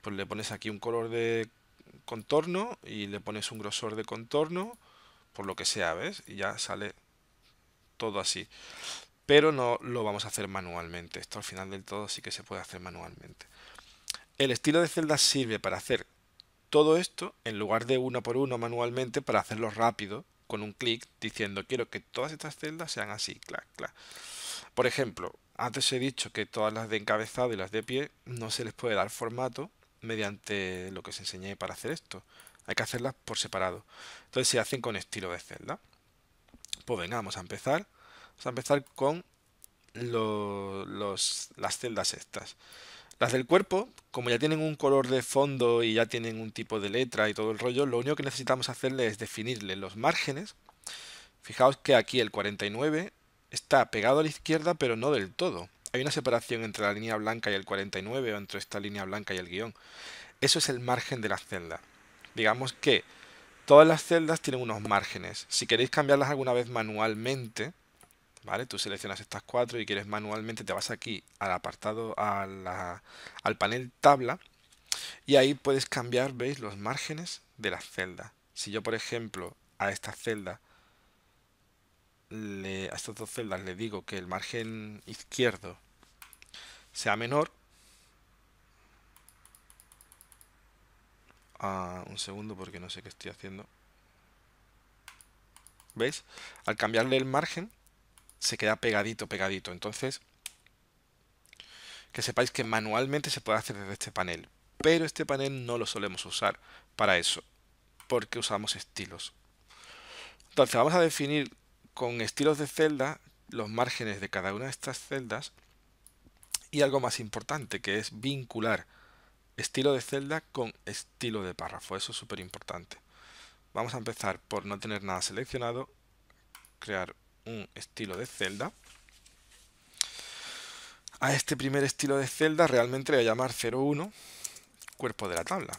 pues le pones aquí un color de contorno y le pones un grosor de contorno, por lo que sea, ¿ves? Y ya sale todo así. Pero no lo vamos a hacer manualmente. Esto al final del todo sí que se puede hacer manualmente. El estilo de celdas sirve para hacer todo esto en lugar de uno por uno manualmente para hacerlo rápido con un clic diciendo quiero que todas estas celdas sean así, clac, clac. Por ejemplo, antes he dicho que todas las de encabezado y las de pie no se les puede dar formato mediante lo que se enseñé para hacer esto. Hay que hacerlas por separado. Entonces se hacen con estilo de celda. Pues venga, vamos a empezar. Vamos a empezar con las celdas estas. Las del cuerpo, como ya tienen un color de fondo y ya tienen un tipo de letra y todo el rollo, lo único que necesitamos hacerle es definirle los márgenes. Fijaos que aquí el 49 está pegado a la izquierda, pero no del todo. Hay una separación entre la línea blanca y el 49 o entre esta línea blanca y el guión. Eso es el margen de la celda. Digamos que todas las celdas tienen unos márgenes. Si queréis cambiarlas alguna vez manualmente, ¿vale? Tú seleccionas estas cuatro y quieres manualmente, te vas aquí al apartado, al panel tabla, y ahí puedes cambiar, ¿veis? Los márgenes de la celda. Si yo, por ejemplo, a esta celda a estas dos celdas le digo que el margen izquierdo sea menor. Ah, un segundo porque no sé qué estoy haciendo. ¿Veis? Al cambiarle el margen se queda pegadito, pegadito. Entonces, que sepáis que manualmente se puede hacer desde este panel. Pero este panel no lo solemos usar para eso. Porque usamos estilos. Entonces vamos a definir con estilos de celda, los márgenes de cada una de estas celdas y algo más importante que es vincular estilo de celda con estilo de párrafo. Eso es súper importante. Vamos a empezar por no tener nada seleccionado, crear un estilo de celda. A este primer estilo de celda realmente le voy a llamar 01 cuerpo de la tabla.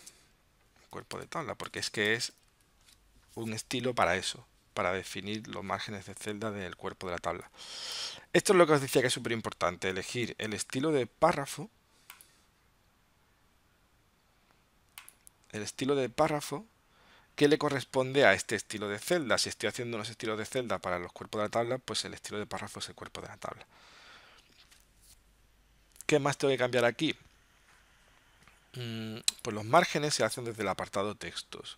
Cuerpo de tabla, porque es que es un estilo para eso para definir los márgenes de celda del cuerpo de la tabla. Esto es lo que os decía que es súper importante, elegir el estilo de párrafo, el estilo de párrafo que le corresponde a este estilo de celda. Si estoy haciendo unos estilos de celda para los cuerpos de la tabla, pues el estilo de párrafo es el cuerpo de la tabla. ¿Qué más tengo que cambiar aquí? Mm, pues los márgenes se hacen desde el apartado textos.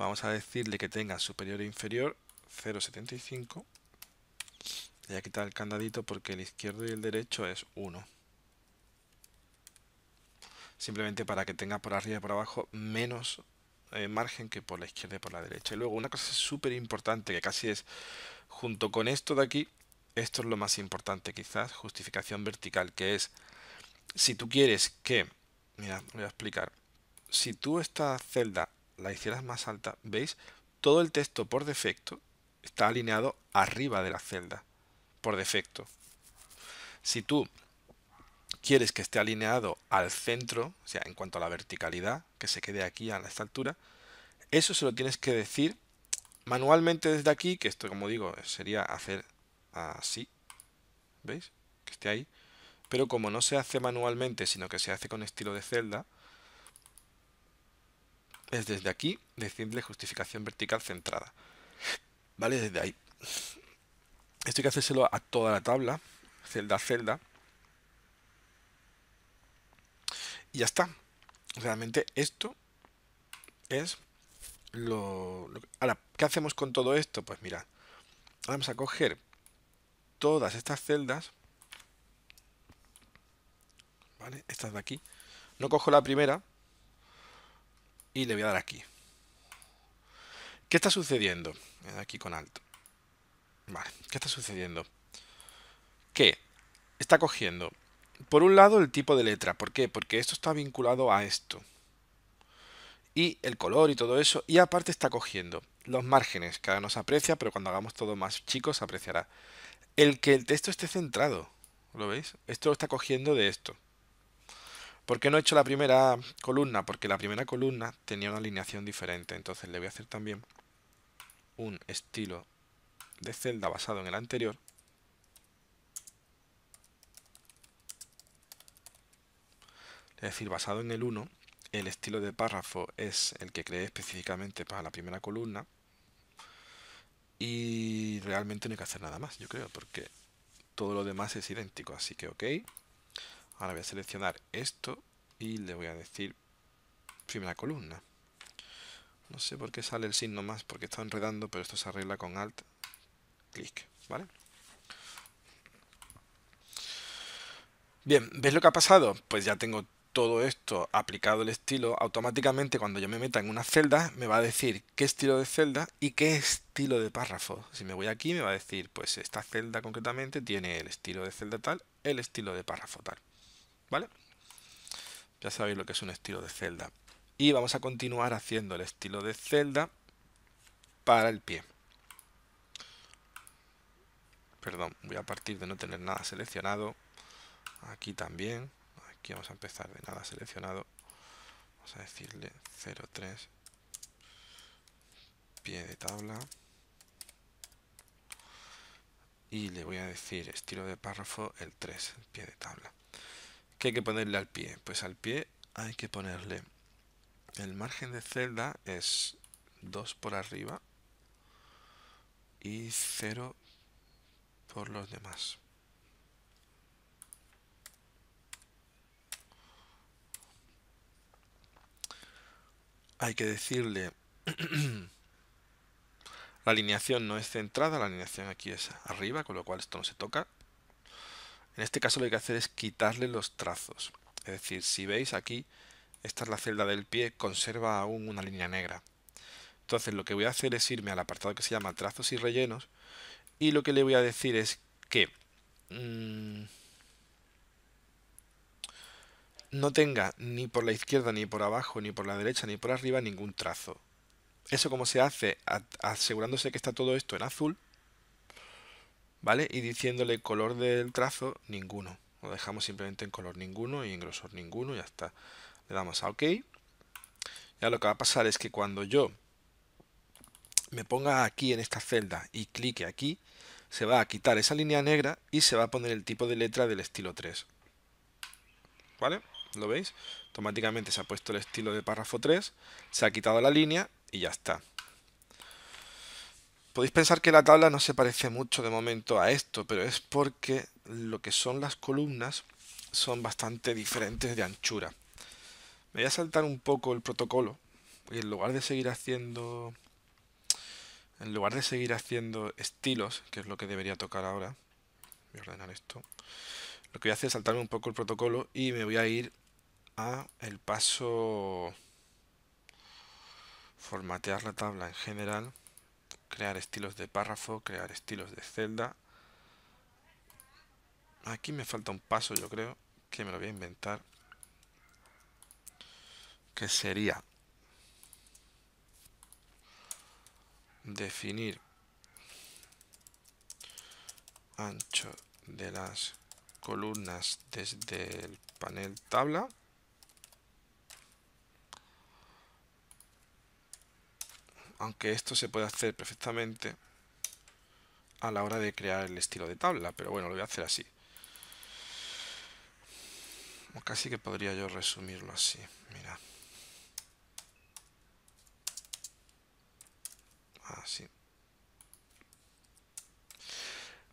Vamos a decirle que tenga superior e inferior 0,75. Voy a quitar el candadito porque el izquierdo y el derecho es 1. Simplemente para que tenga por arriba y por abajo menos eh, margen que por la izquierda y por la derecha. Y luego una cosa súper importante que casi es, junto con esto de aquí, esto es lo más importante quizás, justificación vertical, que es, si tú quieres que, mira, voy a explicar, si tú esta celda la hicieras más alta, veis, todo el texto por defecto está alineado arriba de la celda, por defecto. Si tú quieres que esté alineado al centro, o sea, en cuanto a la verticalidad, que se quede aquí a esta altura, eso se lo tienes que decir manualmente desde aquí, que esto, como digo, sería hacer así, ¿veis? Que esté ahí. Pero como no se hace manualmente, sino que se hace con estilo de celda, es desde aquí de justificación vertical centrada. ¿Vale? Desde ahí. Esto hay que hacérselo a toda la tabla, celda a celda. Y ya está. Realmente esto es lo, Ahora, ¿qué hacemos con todo esto? Pues mirad, vamos a coger todas estas celdas. ¿Vale? Estas de aquí. No cojo la primera, y le voy a dar aquí. ¿Qué está sucediendo? Eh, aquí con alto. Vale, ¿qué está sucediendo? Que está cogiendo, por un lado, el tipo de letra. ¿Por qué? Porque esto está vinculado a esto. Y el color y todo eso. Y aparte está cogiendo los márgenes, Cada uno se aprecia, pero cuando hagamos todo más chico se apreciará. El que el texto esté centrado. ¿Lo veis? Esto lo está cogiendo de esto. ¿Por qué no he hecho la primera columna? Porque la primera columna tenía una alineación diferente. Entonces le voy a hacer también un estilo de celda basado en el anterior. Es decir, basado en el 1, el estilo de párrafo es el que creé específicamente para la primera columna. Y realmente no hay que hacer nada más, yo creo, porque todo lo demás es idéntico. Así que ok. Ahora voy a seleccionar esto y le voy a decir primera columna. No sé por qué sale el signo más, porque está enredando, pero esto se arregla con alt clic, Bien, ¿ves lo que ha pasado? Pues ya tengo todo esto aplicado el estilo, automáticamente cuando yo me meta en una celda me va a decir qué estilo de celda y qué estilo de párrafo. Si me voy aquí me va a decir, pues esta celda concretamente tiene el estilo de celda tal, el estilo de párrafo tal. ¿Vale? Ya sabéis lo que es un estilo de celda. Y vamos a continuar haciendo el estilo de celda para el pie. Perdón, voy a partir de no tener nada seleccionado. Aquí también. Aquí vamos a empezar de nada seleccionado. Vamos a decirle 03 pie de tabla y le voy a decir estilo de párrafo el 3, pie de tabla. ¿Qué hay que ponerle al pie? Pues al pie hay que ponerle el margen de celda es 2 por arriba y 0 por los demás. Hay que decirle, [CLEARS THROAT] la alineación no es centrada, la alineación aquí es arriba, con lo cual esto no se toca, en este caso lo que hay que hacer es quitarle los trazos. Es decir, si veis aquí, esta es la celda del pie, conserva aún una línea negra. Entonces lo que voy a hacer es irme al apartado que se llama trazos y rellenos y lo que le voy a decir es que mm, no tenga ni por la izquierda, ni por abajo, ni por la derecha, ni por arriba ningún trazo. Eso como se hace asegurándose que está todo esto en azul, ¿vale? Y diciéndole color del trazo, ninguno. Lo dejamos simplemente en color ninguno y en grosor ninguno, ya está. Le damos a OK. Ya lo que va a pasar es que cuando yo me ponga aquí en esta celda y clique aquí, se va a quitar esa línea negra y se va a poner el tipo de letra del estilo 3. ¿Vale? ¿Lo veis? Automáticamente se ha puesto el estilo de párrafo 3, se ha quitado la línea y ya está. Podéis pensar que la tabla no se parece mucho de momento a esto, pero es porque lo que son las columnas son bastante diferentes de anchura. Me voy a saltar un poco el protocolo y en lugar de seguir haciendo en lugar de seguir haciendo estilos, que es lo que debería tocar ahora, voy a ordenar esto. Lo que voy a hacer es saltarme un poco el protocolo y me voy a ir a el paso formatear la tabla en general crear estilos de párrafo, crear estilos de celda. Aquí me falta un paso, yo creo, que me lo voy a inventar. Que sería definir ancho de las columnas desde el panel tabla Aunque esto se puede hacer perfectamente a la hora de crear el estilo de tabla, pero bueno, lo voy a hacer así. casi que podría yo resumirlo así, mira. Así.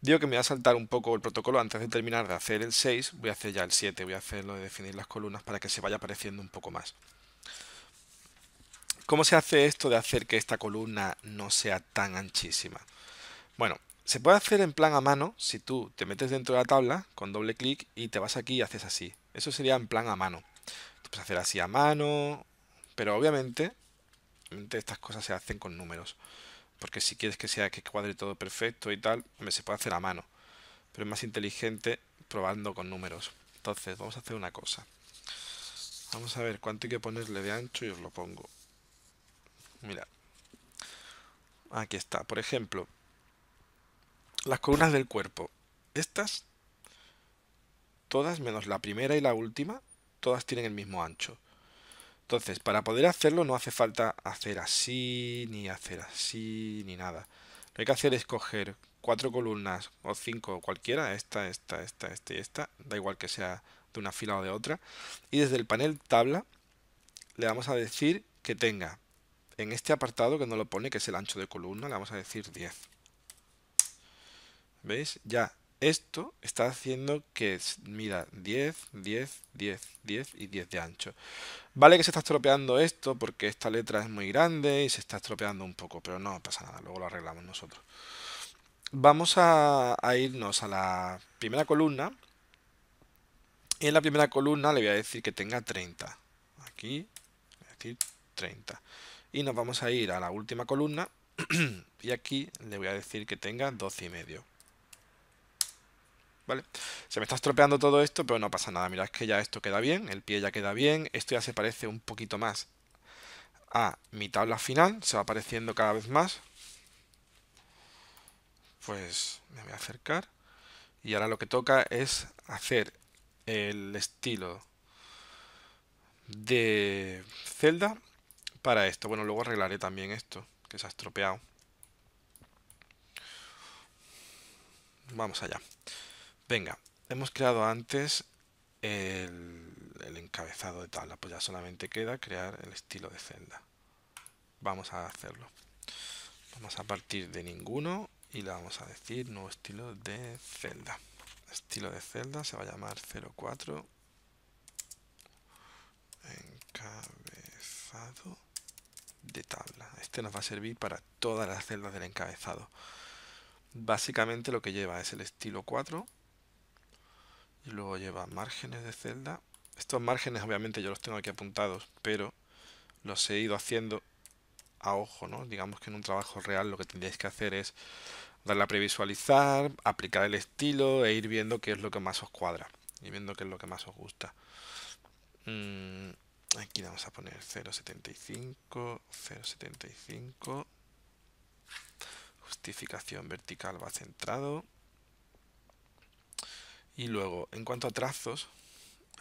Digo que me va a saltar un poco el protocolo antes de terminar de hacer el 6, voy a hacer ya el 7, voy a hacer lo de definir las columnas para que se vaya apareciendo un poco más. ¿Cómo se hace esto de hacer que esta columna no sea tan anchísima? Bueno, se puede hacer en plan a mano si tú te metes dentro de la tabla con doble clic y te vas aquí y haces así. Eso sería en plan a mano. puedes hacer así a mano, pero obviamente, estas cosas se hacen con números. Porque si quieres que sea que cuadre todo perfecto y tal, se puede hacer a mano. Pero es más inteligente probando con números. Entonces, vamos a hacer una cosa. Vamos a ver cuánto hay que ponerle de ancho y os lo pongo. Mira. Aquí está. Por ejemplo, las columnas del cuerpo. Estas, todas menos la primera y la última, todas tienen el mismo ancho. Entonces, para poder hacerlo no hace falta hacer así, ni hacer así, ni nada. Lo que hay que hacer es coger cuatro columnas o cinco cualquiera, esta, esta, esta, esta y esta, da igual que sea de una fila o de otra, y desde el panel tabla le vamos a decir que tenga en este apartado que no lo pone, que es el ancho de columna, le vamos a decir 10. ¿Veis? Ya esto está haciendo que mira 10, 10, 10, 10 y 10 de ancho. Vale que se está estropeando esto porque esta letra es muy grande y se está estropeando un poco, pero no pasa nada, luego lo arreglamos nosotros. Vamos a, a irnos a la primera columna. Y en la primera columna le voy a decir que tenga 30. Aquí, voy a decir 30. Y nos vamos a ir a la última columna [CLEARS THROAT] y aquí le voy a decir que tenga 12 y medio. ¿Vale? Se me está estropeando todo esto, pero no pasa nada. Mirad es que ya esto queda bien, el pie ya queda bien, esto ya se parece un poquito más a mi tabla final, se va apareciendo cada vez más. Pues me voy a acercar y ahora lo que toca es hacer el estilo de celda para esto. Bueno, luego arreglaré también esto, que se ha estropeado. Vamos allá. Venga, hemos creado antes el, encabezado de tabla. Pues ya solamente queda crear el estilo de celda. Vamos a hacerlo. Vamos a partir de ninguno y le vamos a decir nuevo estilo de celda. Estilo de celda se va a llamar 04 encabezado de tabla. Este nos va a servir para todas las celdas del encabezado. Básicamente lo que lleva es el estilo 4 y luego lleva márgenes de celda. Estos márgenes obviamente yo los tengo aquí apuntados, pero los he ido haciendo a ojo, ¿no? Digamos que en un trabajo real lo que tendríais que hacer es darle a previsualizar, aplicar el estilo e ir viendo qué es lo que más os cuadra y viendo qué es lo que más os gusta. Mm, Aquí vamos a poner 0.75, 0.75. Justificación vertical va centrado. Y luego, en cuanto a trazos,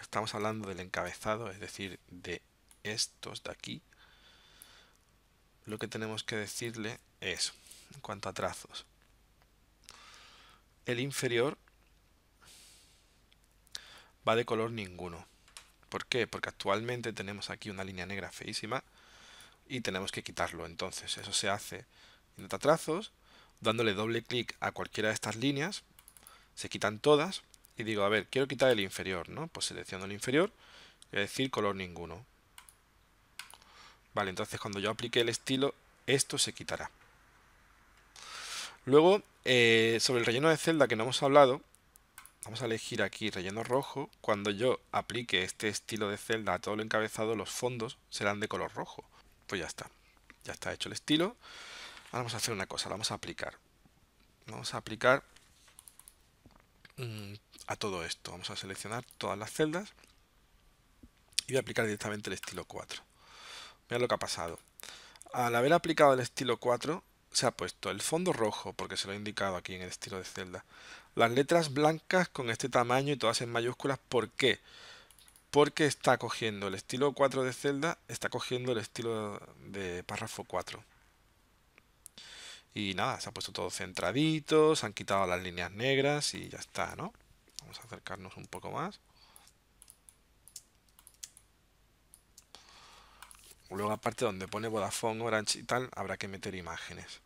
estamos hablando del encabezado, es decir, de estos de aquí. Lo que tenemos que decirle es, en cuanto a trazos, el inferior va de color ninguno. ¿Por qué? Porque actualmente tenemos aquí una línea negra feísima y tenemos que quitarlo. Entonces eso se hace en trazos, dándole doble clic a cualquiera de estas líneas, se quitan todas y digo, a ver, quiero quitar el inferior, ¿no? Pues selecciono el inferior, a decir, color ninguno. Vale, entonces cuando yo aplique el estilo, esto se quitará. Luego, eh, sobre el relleno de celda que no hemos hablado, Vamos a elegir aquí relleno rojo. Cuando yo aplique este estilo de celda a todo lo encabezado, los fondos serán de color rojo. Pues ya está. Ya está hecho el estilo. Ahora vamos a hacer una cosa, vamos a aplicar. Vamos a aplicar mm, a todo esto. Vamos a seleccionar todas las celdas y voy a aplicar directamente el estilo 4. Vean lo que ha pasado. Al haber aplicado el estilo 4, se ha puesto el fondo rojo, porque se lo he indicado aquí en el estilo de celda. Las letras blancas con este tamaño y todas en mayúsculas, ¿por qué? Porque está cogiendo el estilo 4 de celda, está cogiendo el estilo de párrafo 4. Y nada, se ha puesto todo centradito, se han quitado las líneas negras y ya está, ¿no? Vamos a acercarnos un poco más. Luego aparte donde pone Vodafone, Orange y tal, habrá que meter imágenes.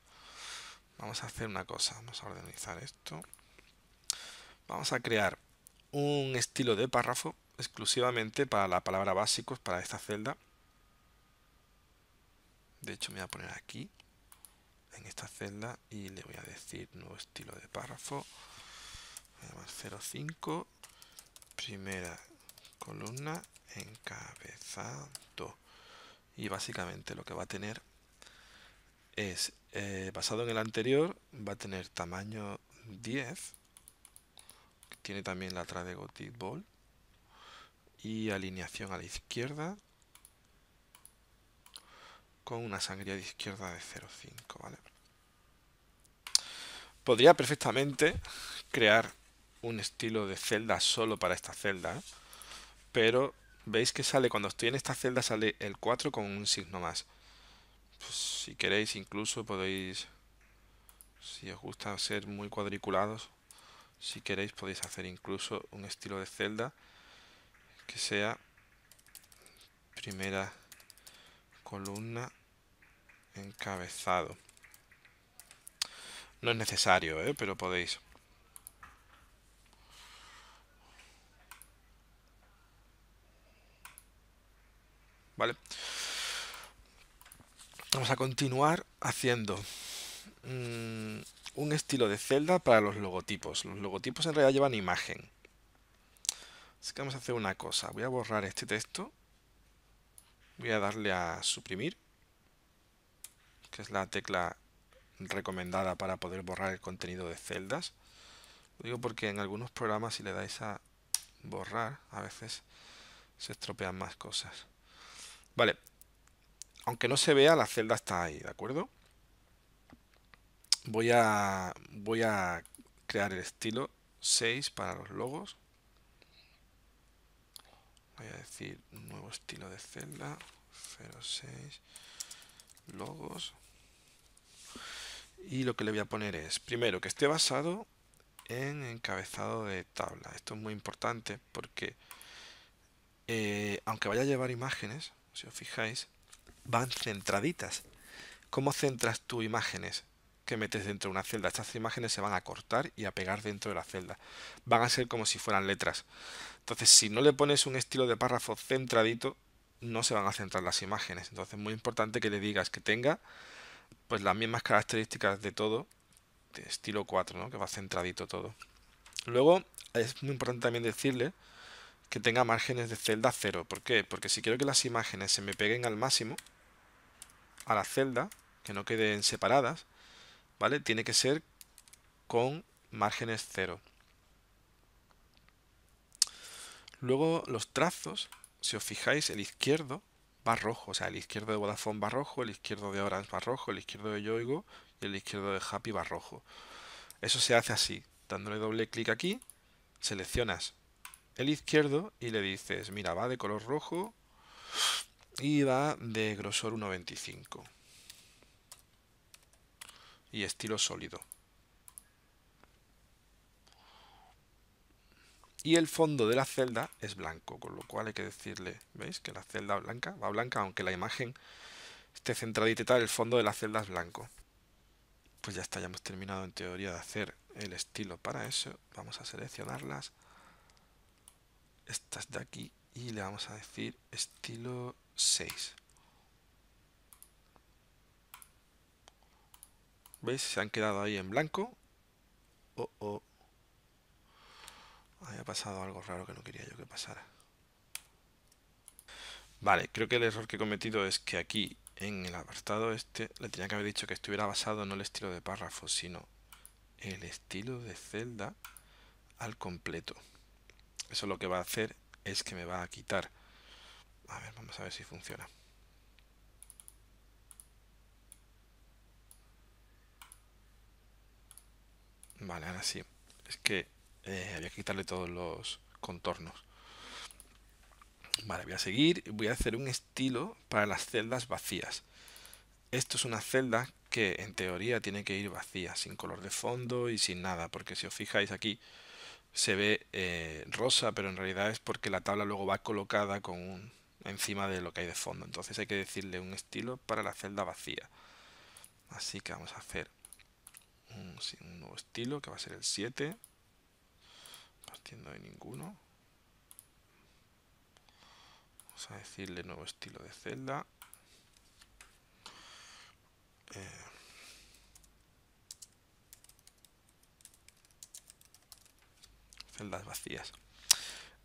Vamos a hacer una cosa, vamos a organizar esto. Vamos a crear un estilo de párrafo exclusivamente para la palabra básicos para esta celda. De hecho me voy a poner aquí, en esta celda, y le voy a decir nuevo estilo de párrafo. 05, primera columna, encabezado. Y básicamente lo que va a tener es, eh, basado en el anterior, va a tener tamaño 10, tiene también la atrás de Ball. Y alineación a la izquierda. Con una sangría de izquierda de 0,5, ¿vale? Podría perfectamente crear un estilo de celda solo para esta celda. ¿eh? Pero veis que sale, cuando estoy en esta celda sale el 4 con un signo más. Pues si queréis incluso podéis, si os gusta ser muy cuadriculados, si queréis podéis hacer incluso un estilo de celda que sea primera columna encabezado. No es necesario, ¿eh? pero podéis. Vale. Vamos a continuar haciendo Mm, un estilo de celda para los logotipos. Los logotipos en realidad llevan imagen. Así que vamos a hacer una cosa. Voy a borrar este texto. Voy a darle a suprimir, que es la tecla recomendada para poder borrar el contenido de celdas. Lo digo porque en algunos programas si le dais a borrar, a veces se estropean más cosas. Vale. Aunque no se vea, la celda está ahí, ¿de acuerdo? voy a, voy a crear el estilo 6 para los logos. Voy a decir nuevo estilo de celda 06 logos. Y lo que le voy a poner es, primero, que esté basado en encabezado de tabla. Esto es muy importante porque eh, aunque vaya a llevar imágenes, si os fijáis, van centraditas. ¿Cómo centras tu imágenes? que metes dentro de una celda. Estas imágenes se van a cortar y a pegar dentro de la celda. Van a ser como si fueran letras. Entonces, si no le pones un estilo de párrafo centradito, no se van a centrar las imágenes. Entonces, muy importante que le digas que tenga pues las mismas características de todo, de estilo 4, ¿no? que va centradito todo. Luego, es muy importante también decirle que tenga márgenes de celda 0. ¿Por qué? Porque si quiero que las imágenes se me peguen al máximo a la celda, que no queden separadas, ¿vale? Tiene que ser con márgenes cero. Luego los trazos, si os fijáis, el izquierdo va rojo, o sea, el izquierdo de Vodafone va rojo, el izquierdo de Orange va rojo, el izquierdo de Yoigo y el izquierdo de Happy va rojo. Eso se hace así, dándole doble clic aquí, seleccionas el izquierdo y le dices, mira, va de color rojo y va de grosor 1.25 y estilo sólido. Y el fondo de la celda es blanco, con lo cual hay que decirle, ¿veis? Que la celda blanca va blanca, aunque la imagen esté centradita y tal, el fondo de la celda es blanco. Pues ya está, ya hemos terminado en teoría de hacer el estilo para eso. Vamos a seleccionarlas. Estas de aquí y le vamos a decir estilo 6. ¿Veis? Se han quedado ahí en blanco. Oh, oh. pasado algo raro que no quería yo que pasara. Vale, creo que el error que he cometido es que aquí, en el apartado este, le tenía que haber dicho que estuviera basado no el estilo de párrafo, sino el estilo de celda al completo. Eso lo que va a hacer es que me va a quitar. A ver, vamos a ver si funciona. Vale, ahora sí. Es que eh, había que quitarle todos los contornos. Vale, voy a seguir. Voy a hacer un estilo para las celdas vacías. Esto es una celda que en teoría tiene que ir vacía, sin color de fondo y sin nada. Porque si os fijáis aquí, se ve eh, rosa, pero en realidad es porque la tabla luego va colocada con encima de lo que hay de fondo. Entonces hay que decirle un estilo para la celda vacía. Así que vamos a hacer un, nuevo estilo que va a ser el 7. Partiendo de ninguno. Vamos a decirle nuevo estilo de celda. Eh, celdas vacías.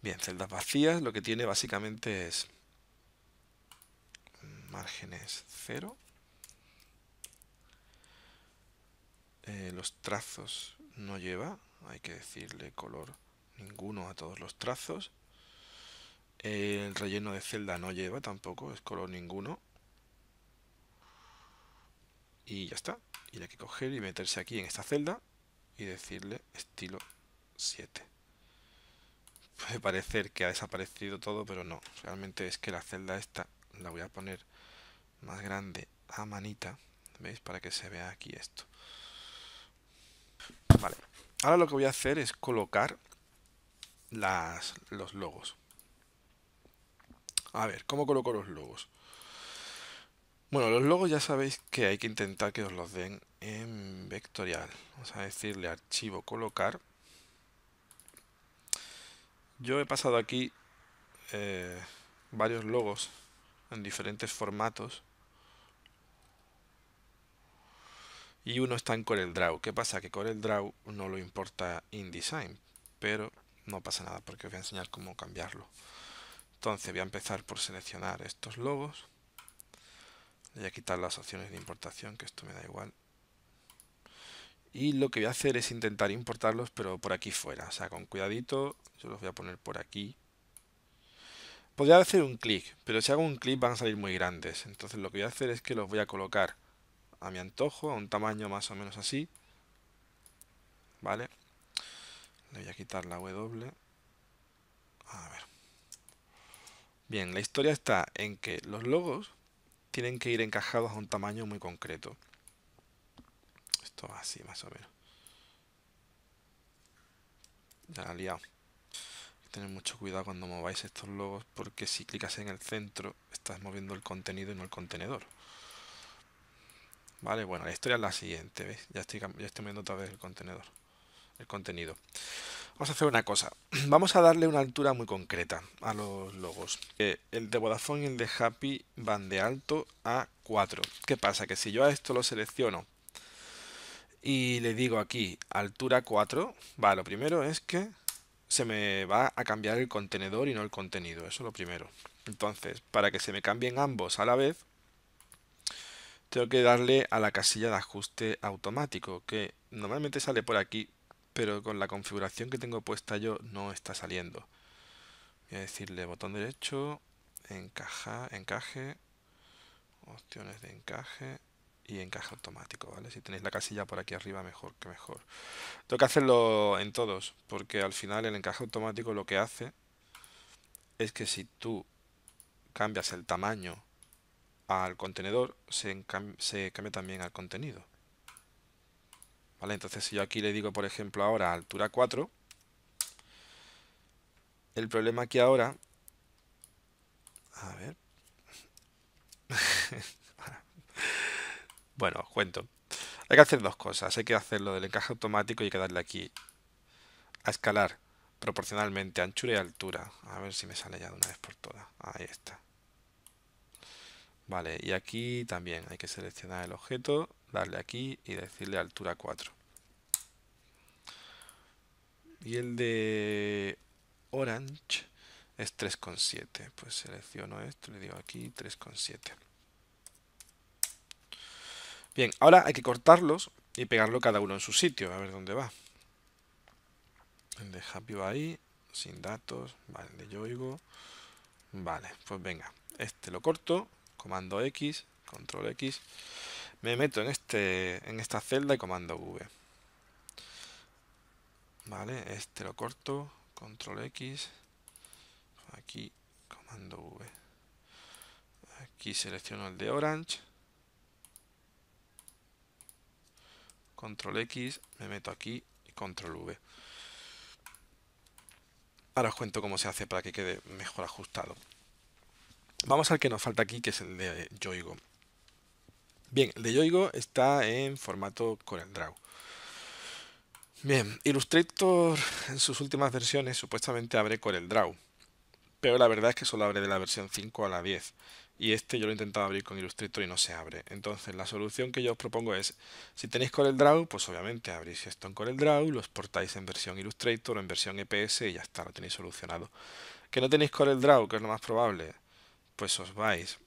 Bien, celdas vacías lo que tiene básicamente es márgenes cero Eh, los trazos no lleva, hay que decirle color ninguno a todos los trazos. El relleno de celda no lleva tampoco, es color ninguno. Y ya está. Y hay que coger y meterse aquí en esta celda y decirle estilo 7. Puede parecer que ha desaparecido todo, pero no. Realmente es que la celda esta la voy a poner más grande a manita. ¿Veis? Para que se vea aquí esto. Ahora lo que voy a hacer es colocar los logos. A ver, ¿cómo coloco los logos? Bueno, los logos ya sabéis que hay que intentar que os los den en vectorial. Vamos a decirle archivo colocar. Yo he pasado aquí eh, varios logos en diferentes formatos. y uno está en CorelDRAW. ¿Qué pasa? Que CorelDRAW no lo importa InDesign, pero no pasa nada porque os voy a enseñar cómo cambiarlo. Entonces voy a empezar por seleccionar estos logos. Voy a quitar las opciones de importación, que esto me da igual. Y lo que voy a hacer es intentar importarlos, pero por aquí fuera. O sea, con cuidadito, yo los voy a poner por aquí. Podría hacer un clic, pero si hago un clic van a salir muy grandes. Entonces lo que voy a hacer es que los voy a colocar a mi antojo, a un tamaño más o menos así. ¿Vale? Le voy a quitar la W. A ver. Bien, la historia está en que los logos tienen que ir encajados a un tamaño muy concreto. Esto así, más o menos. Ya la he liado. tener mucho cuidado cuando mováis estos logos porque si clicas en el centro estás moviendo el contenido y no el contenedor. Vale, bueno, la historia es la siguiente, Ya estoy, viendo otra vez el contenedor. El contenido. Vamos a hacer una cosa. [CLEARS THROAT] Vamos a darle una altura muy concreta a los logos. Eh, el de Vodafone y el de Happy van de alto a 4. ¿Qué pasa? Que si yo a esto lo selecciono y le digo aquí altura 4, va, lo primero es que se me va a cambiar el contenedor y no el contenido, eso es lo primero. Entonces, para que se me cambien ambos a la vez, tengo que darle a la casilla de ajuste automático, que normalmente sale por aquí, pero con la configuración que tengo puesta yo no está saliendo. Voy a decirle botón derecho, encaja, encaje, opciones de encaje y encaje automático, ¿vale? Si tenéis la casilla por aquí arriba, mejor que mejor. Tengo que hacerlo en todos, porque al final el encaje automático lo que hace es que si tú cambias el tamaño al contenedor se, cambia también al contenido. ¿Vale? Entonces si yo aquí le digo, por ejemplo, ahora altura 4, el problema aquí ahora... A ver... [LAUGHS] bueno, cuento. Hay que hacer dos cosas. Hay que hacer lo del encaje automático y hay que darle aquí a escalar proporcionalmente anchura y altura. A ver si me sale ya de una vez por todas. Ahí está. Vale, y aquí también hay que seleccionar el objeto, darle aquí y decirle altura 4. Y el de Orange es 3,7. Pues selecciono esto, le digo aquí 3,7. Bien, ahora hay que cortarlos y pegarlo cada uno en su sitio, a ver dónde va. El de Happy va ahí, sin datos, vale, el de Yoigo. Vale, pues venga, este lo corto, comando X, control X, me meto en, este, en esta celda y comando V. Vale, este lo corto, control X, aquí comando V. Aquí selecciono el de Orange, control X, me meto aquí y control V. Ahora os cuento cómo se hace para que quede mejor ajustado. Vamos al que nos falta aquí, que es el de Yoigo. Bien, el de Yoigo está en formato CorelDRAW. Bien, Illustrator en sus últimas versiones supuestamente abre CorelDRAW, pero la verdad es que solo abre de la versión 5 a la 10 y este yo lo he intentado abrir con Illustrator y no se abre. Entonces la solución que yo os propongo es, si tenéis CorelDRAW, pues obviamente abrís esto en CorelDRAW, lo exportáis en versión Illustrator o en versión EPS y ya está, lo tenéis solucionado. Que no tenéis CorelDRAW, que es lo más probable, pues os vais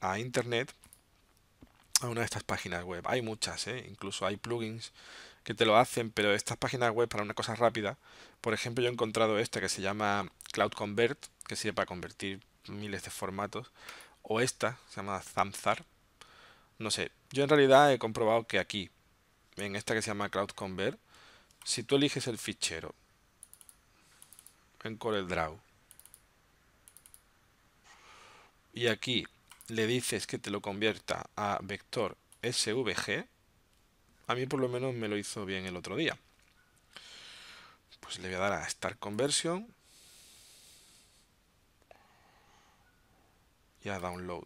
a internet a una de estas páginas web. Hay muchas, ¿eh? incluso hay plugins que te lo hacen, pero estas páginas web para una cosa rápida, por ejemplo, yo he encontrado esta que se llama Cloud Convert, que sirve para convertir miles de formatos, o esta, se llama Zamzar. No sé, yo en realidad he comprobado que aquí, en esta que se llama Cloud Convert, si tú eliges el fichero en CorelDRAW y aquí le dices que te lo convierta a vector SVG, a mí por lo menos me lo hizo bien el otro día. Pues le voy a dar a Start Conversion y a Download.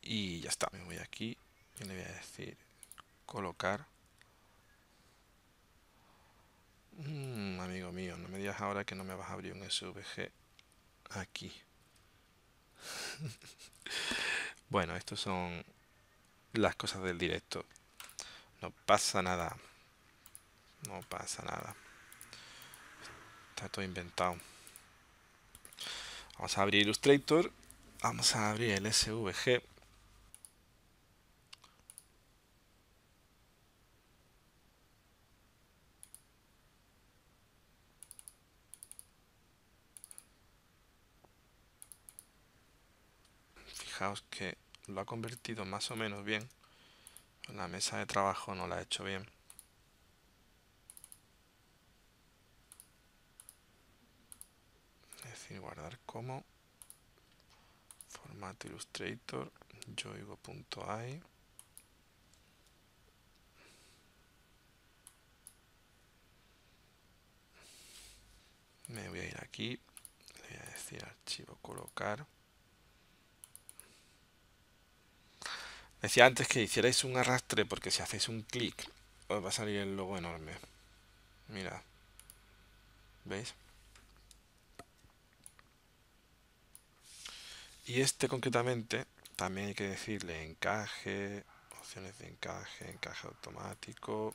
Y ya está, me voy aquí y le voy a decir colocar Mm, amigo mío, no me digas ahora que no me vas a abrir un SVG aquí. [LAUGHS] bueno, estos son las cosas del directo. No pasa nada. No pasa nada. Está todo inventado. Vamos a abrir Illustrator. Vamos a abrir el SVG. que lo ha convertido más o menos bien. La mesa de trabajo no la ha hecho bien. Es decir, guardar como formato Illustrator, yoigo.ai. Me voy a ir aquí, le voy a decir archivo colocar. Decía antes que hicierais un arrastre porque si hacéis un clic os va a salir el logo enorme. Mira. ¿Veis? Y este concretamente, también hay que decirle encaje, opciones de encaje, encaje automático.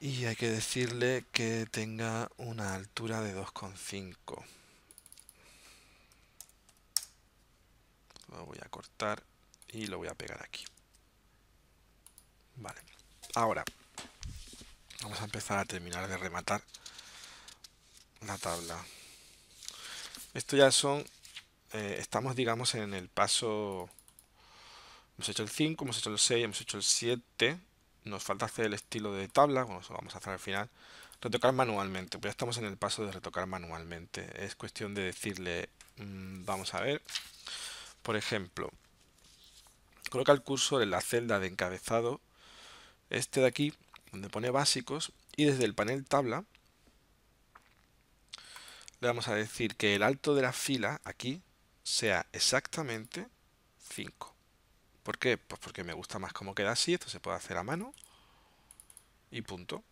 Y hay que decirle que tenga una altura de 2,5. Lo voy a cortar y lo voy a pegar aquí. Vale, ahora vamos a empezar a terminar de rematar la tabla. Esto ya son, eh, estamos digamos en el paso, hemos hecho el 5, hemos hecho el 6, hemos hecho el 7, nos falta hacer el estilo de tabla, bueno, eso lo vamos a hacer al final, retocar manualmente, pues ya estamos en el paso de retocar manualmente, es cuestión de decirle, mm, vamos a ver, por ejemplo, Coloca el cursor en la celda de encabezado, este de aquí, donde pone básicos, y desde el panel tabla le vamos a decir que el alto de la fila aquí sea exactamente 5. ¿Por qué? Pues porque me gusta más cómo queda así, esto se puede hacer a mano y punto.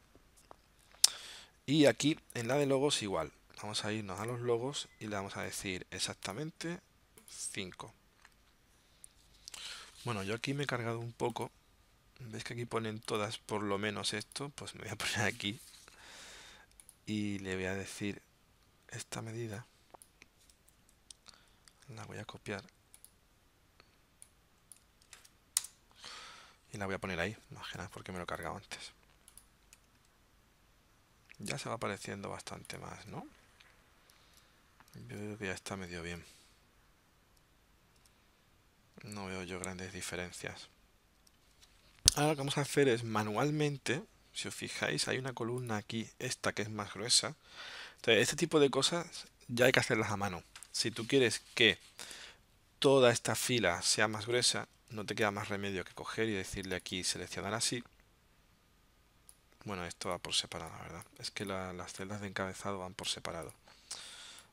Y aquí en la de logos igual, vamos a irnos a los logos y le vamos a decir exactamente 5. Bueno, yo aquí me he cargado un poco. ¿Ves que aquí ponen todas por lo menos esto? Pues me voy a [LAUGHS] poner aquí. Y le voy a decir esta medida. La voy a copiar. Y la voy a poner ahí. por porque me lo he cargado antes. Ya se va apareciendo bastante más, ¿no? Yo creo que ya está medio bien. No veo yo grandes diferencias. Ahora lo que vamos a hacer es manualmente, si os fijáis, hay una columna aquí, esta que es más gruesa. Entonces, este tipo de cosas ya hay que hacerlas a mano. Si tú quieres que toda esta fila sea más gruesa, no te queda más remedio que coger y decirle aquí seleccionar así. Bueno, esto va por separado, verdad. Es que las celdas de encabezado van por separado.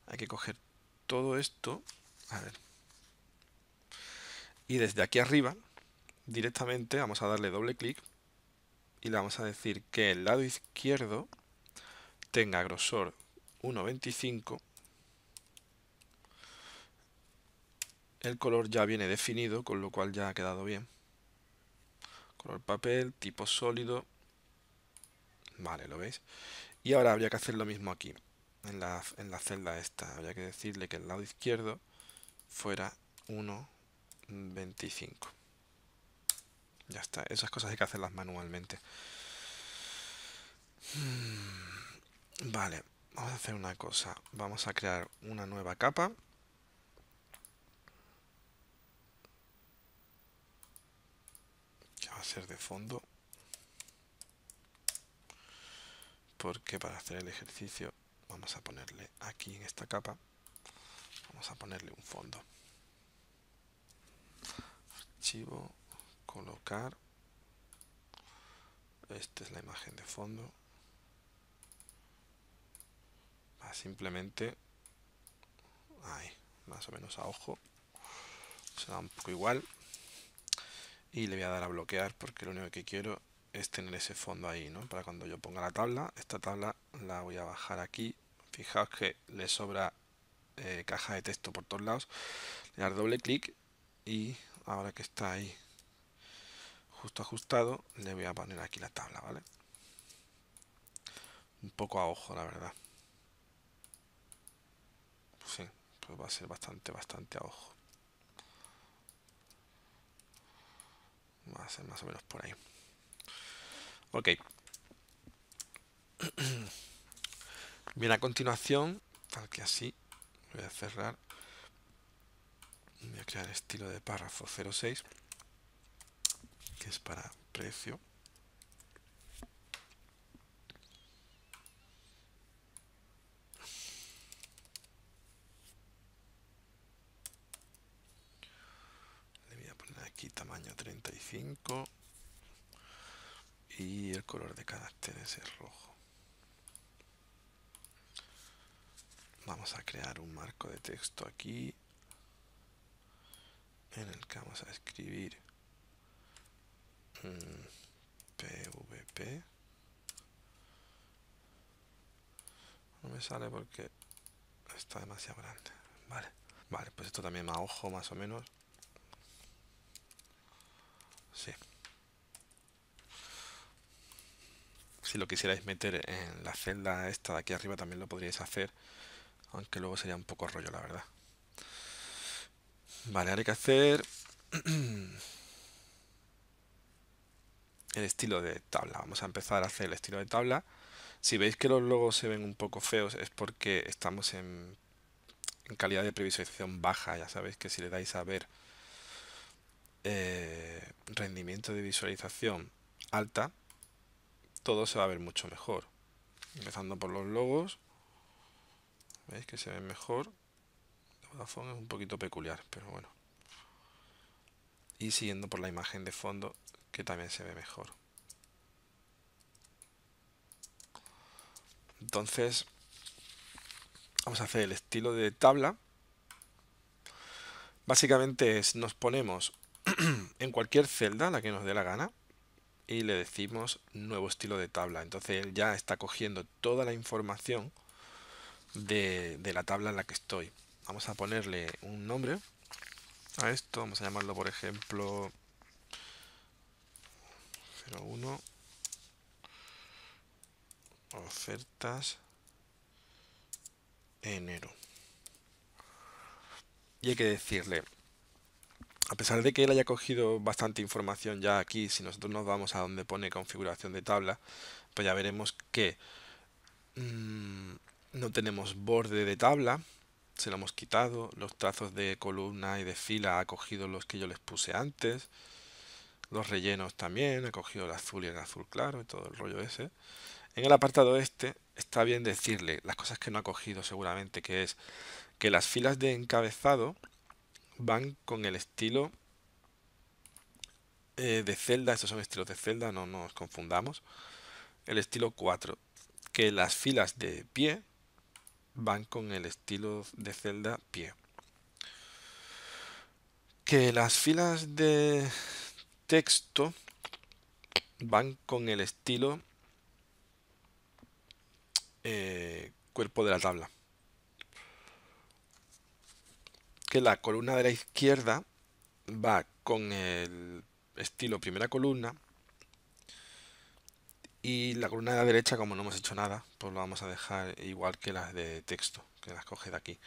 Hay que coger todo esto. A ver, y desde aquí arriba, directamente vamos a darle doble clic y le vamos a decir que el lado izquierdo tenga grosor 1.25. El color ya viene definido, con lo cual ya ha quedado bien. Color papel, tipo sólido. Vale, ¿lo veis? Y ahora habría que hacer lo mismo aquí, en la, celda esta. Habría que decirle que el lado izquierdo fuera 1.25. 25. Ya está, esas cosas hay que hacerlas manualmente. Mm, vale, vamos a hacer una cosa. Vamos a crear una nueva capa. Que va a ser de fondo. Porque para hacer el ejercicio vamos a ponerle aquí en esta capa. Vamos a ponerle un fondo archivo, colocar. Esta es la imagen de fondo. Ah, simplemente, más o menos a ojo. Se da un poco igual. Y le voy a dar a bloquear porque lo único que quiero es tener ese fondo ahí, ¿no? Para cuando yo ponga la tabla, esta tabla la voy a bajar aquí. Fijaos que le sobra eh, caja de texto por todos lados. Le dar doble clic y ahora que está ahí justo ajustado, le voy a poner aquí la tabla, ¿vale? Un poco a ojo, la verdad. sí, pues va a ser bastante, bastante a ojo. Va a ser más o menos por ahí. Ok. [CLEARS THROAT] Bien, a continuación, tal que así, voy a cerrar voy a crear estilo de párrafo 06 que es para precio le voy a poner aquí tamaño 35 y el color de caracteres es rojo vamos a crear un marco de texto aquí en el que vamos a escribir pvp mm, no me sale porque está demasiado grande vale vale pues esto también más ojo más o menos sí si lo quisierais meter en la celda esta de aquí arriba también lo podríais hacer aunque luego sería un poco rollo la verdad Vale, ahora hay que hacer [CLEARS THROAT] el estilo de tabla. Vamos a empezar a hacer el estilo de tabla. Si veis que los logos se ven un poco feos es porque estamos en, calidad de previsualización baja. Ya sabéis que si le dais a ver eh, rendimiento de visualización alta, todo se va a ver mucho mejor. Empezando por los logos. ¿Veis que se ven mejor? es un poquito peculiar, pero bueno. Y siguiendo por la imagen de fondo, que también se ve mejor. Entonces, vamos a hacer el estilo de tabla. Básicamente nos ponemos [CLEARS THROAT] en cualquier celda, la que nos dé la gana, y le decimos nuevo estilo de tabla. Entonces ya está cogiendo toda la información de la tabla en la que estoy vamos a ponerle un nombre a esto, vamos a llamarlo por ejemplo 01 ofertas enero y hay que decirle a pesar de que él haya cogido bastante información ya aquí, si nosotros nos vamos a donde pone configuración de tabla, pues ya veremos que mm, no tenemos borde de tabla, se lo hemos quitado. Los trazos de columna y de fila ha cogido los que yo les puse antes. Los rellenos también, ha cogido el azul y el azul claro y todo el rollo ese. En el apartado este está bien decirle las cosas que no ha cogido seguramente, que es que las filas de encabezado van con el estilo eh, de celda, estos son estilos de celda, no nos confundamos, el estilo 4, que las filas de pie van con el estilo de celda pie. Que las filas de texto van con el estilo eh, cuerpo de la tabla. Que la columna de la izquierda va con el estilo primera columna y la columna de la derecha, como no hemos hecho nada, pues lo vamos a dejar igual que las de texto, que las coge de aquí.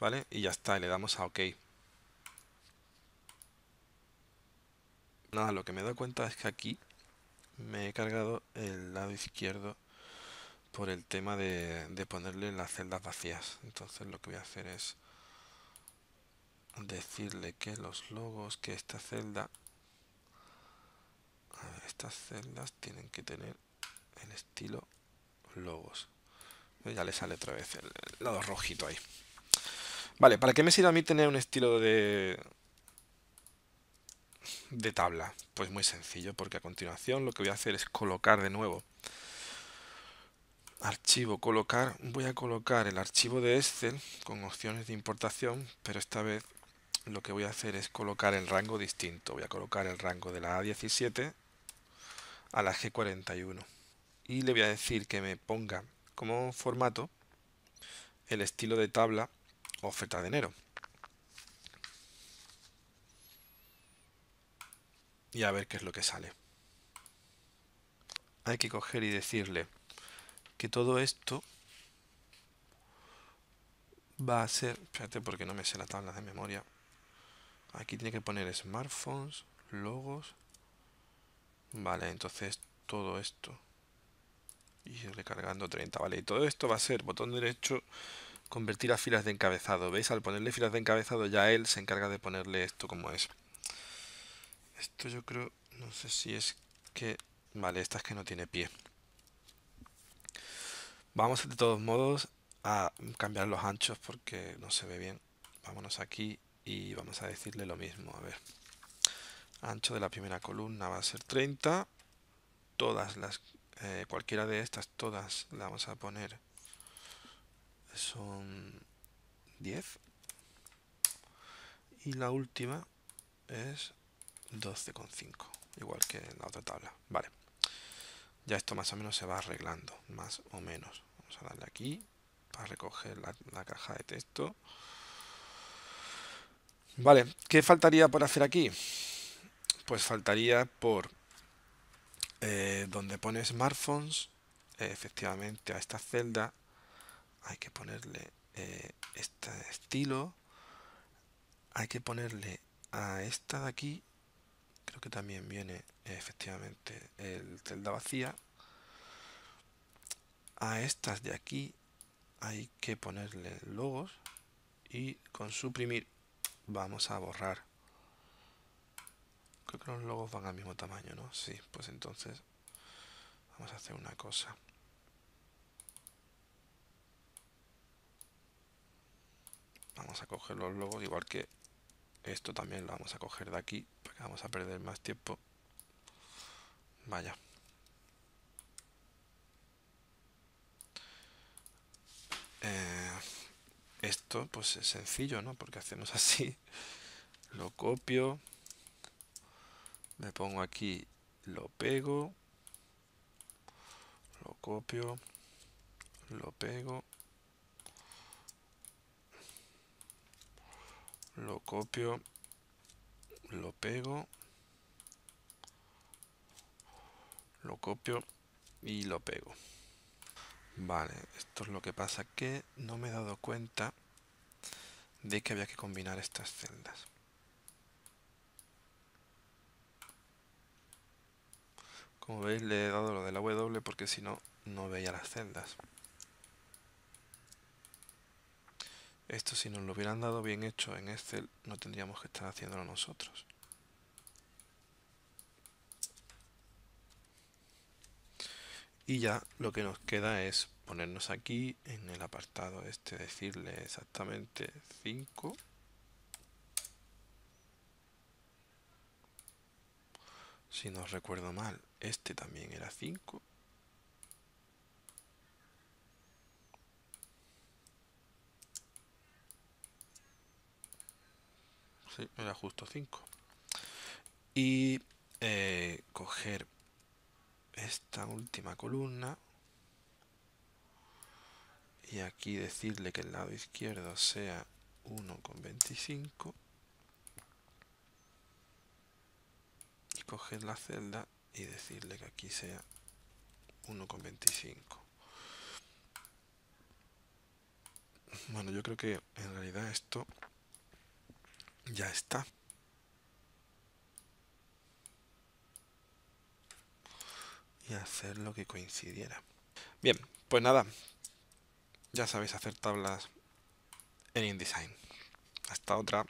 ¿Vale? Y ya está, y le damos a OK. Nada, lo que me he dado cuenta es que aquí me he cargado el lado izquierdo por el tema de, de ponerle las celdas vacías. Entonces lo que voy a hacer es decirle que los logos, que esta celda estas celdas tienen que tener el estilo lobos, pues Ya le sale otra vez el lado rojito ahí. Vale, ¿para qué me sirve a mí tener un estilo de, de tabla? Pues muy sencillo, porque a continuación lo que voy a hacer es colocar de nuevo. Archivo, colocar, voy a colocar el archivo de Excel con opciones de importación, pero esta vez lo que voy a hacer es colocar el rango distinto. Voy a colocar el rango de la A17 a la G41 y le voy a decir que me ponga como formato el estilo de tabla oferta de enero. Y a ver qué es lo que sale. Hay que coger y decirle que todo esto va a ser... Espérate porque no me sé la tabla de memoria. Aquí tiene que poner smartphones, logos... Vale, entonces todo esto. Y recargando 30, vale. Y todo esto va a ser botón derecho, convertir a filas de encabezado. ¿Veis? Al ponerle filas de encabezado ya él se encarga de ponerle esto como es. Esto yo creo, no sé si es que... Vale, esta es que no tiene pie. Vamos de todos modos a cambiar los anchos porque no se ve bien. Vámonos aquí y vamos a decirle lo mismo, a ver ancho de la primera columna va a ser 30 todas las eh, cualquiera de estas todas la vamos a poner son 10 y la última es 12,5 igual que en la otra tabla vale ya esto más o menos se va arreglando más o menos vamos a darle aquí para recoger la caja de texto vale, ¿qué faltaría por hacer aquí? pues faltaría por eh, donde pone smartphones, eh, efectivamente a esta celda hay que ponerle eh, este estilo, hay que ponerle a esta de aquí, creo que también viene efectivamente el celda vacía, a estas de aquí hay que ponerle logos y con suprimir vamos a borrar Creo que los logos van al mismo tamaño, ¿no? Sí, pues entonces vamos a hacer una cosa. Vamos a coger los logos, igual que esto también lo vamos a coger de aquí, porque vamos a perder más tiempo. Vaya. Eh, esto pues es sencillo, ¿no? Porque hacemos así. [LAUGHS] Lo copio me pongo aquí, lo pego, lo copio, lo pego, lo copio, lo pego, lo copio y lo pego. Vale, esto es lo que pasa que no me he dado cuenta de que había que combinar estas celdas. Como veis le he dado lo de la W porque si no, no veía las celdas. Esto si nos lo hubieran dado bien hecho en Excel, no tendríamos que estar haciéndolo nosotros. Y ya lo que nos queda es ponernos aquí en el apartado este, decirle exactamente 5. Si no recuerdo mal, este también era 5. Sí, era justo 5. Y eh, coger esta última columna y aquí decirle que el lado izquierdo sea 1,25 y coger la celda y decirle que aquí sea 1,25 bueno yo creo que en realidad esto ya está y hacer lo que coincidiera bien pues nada ya sabéis hacer tablas en InDesign hasta otra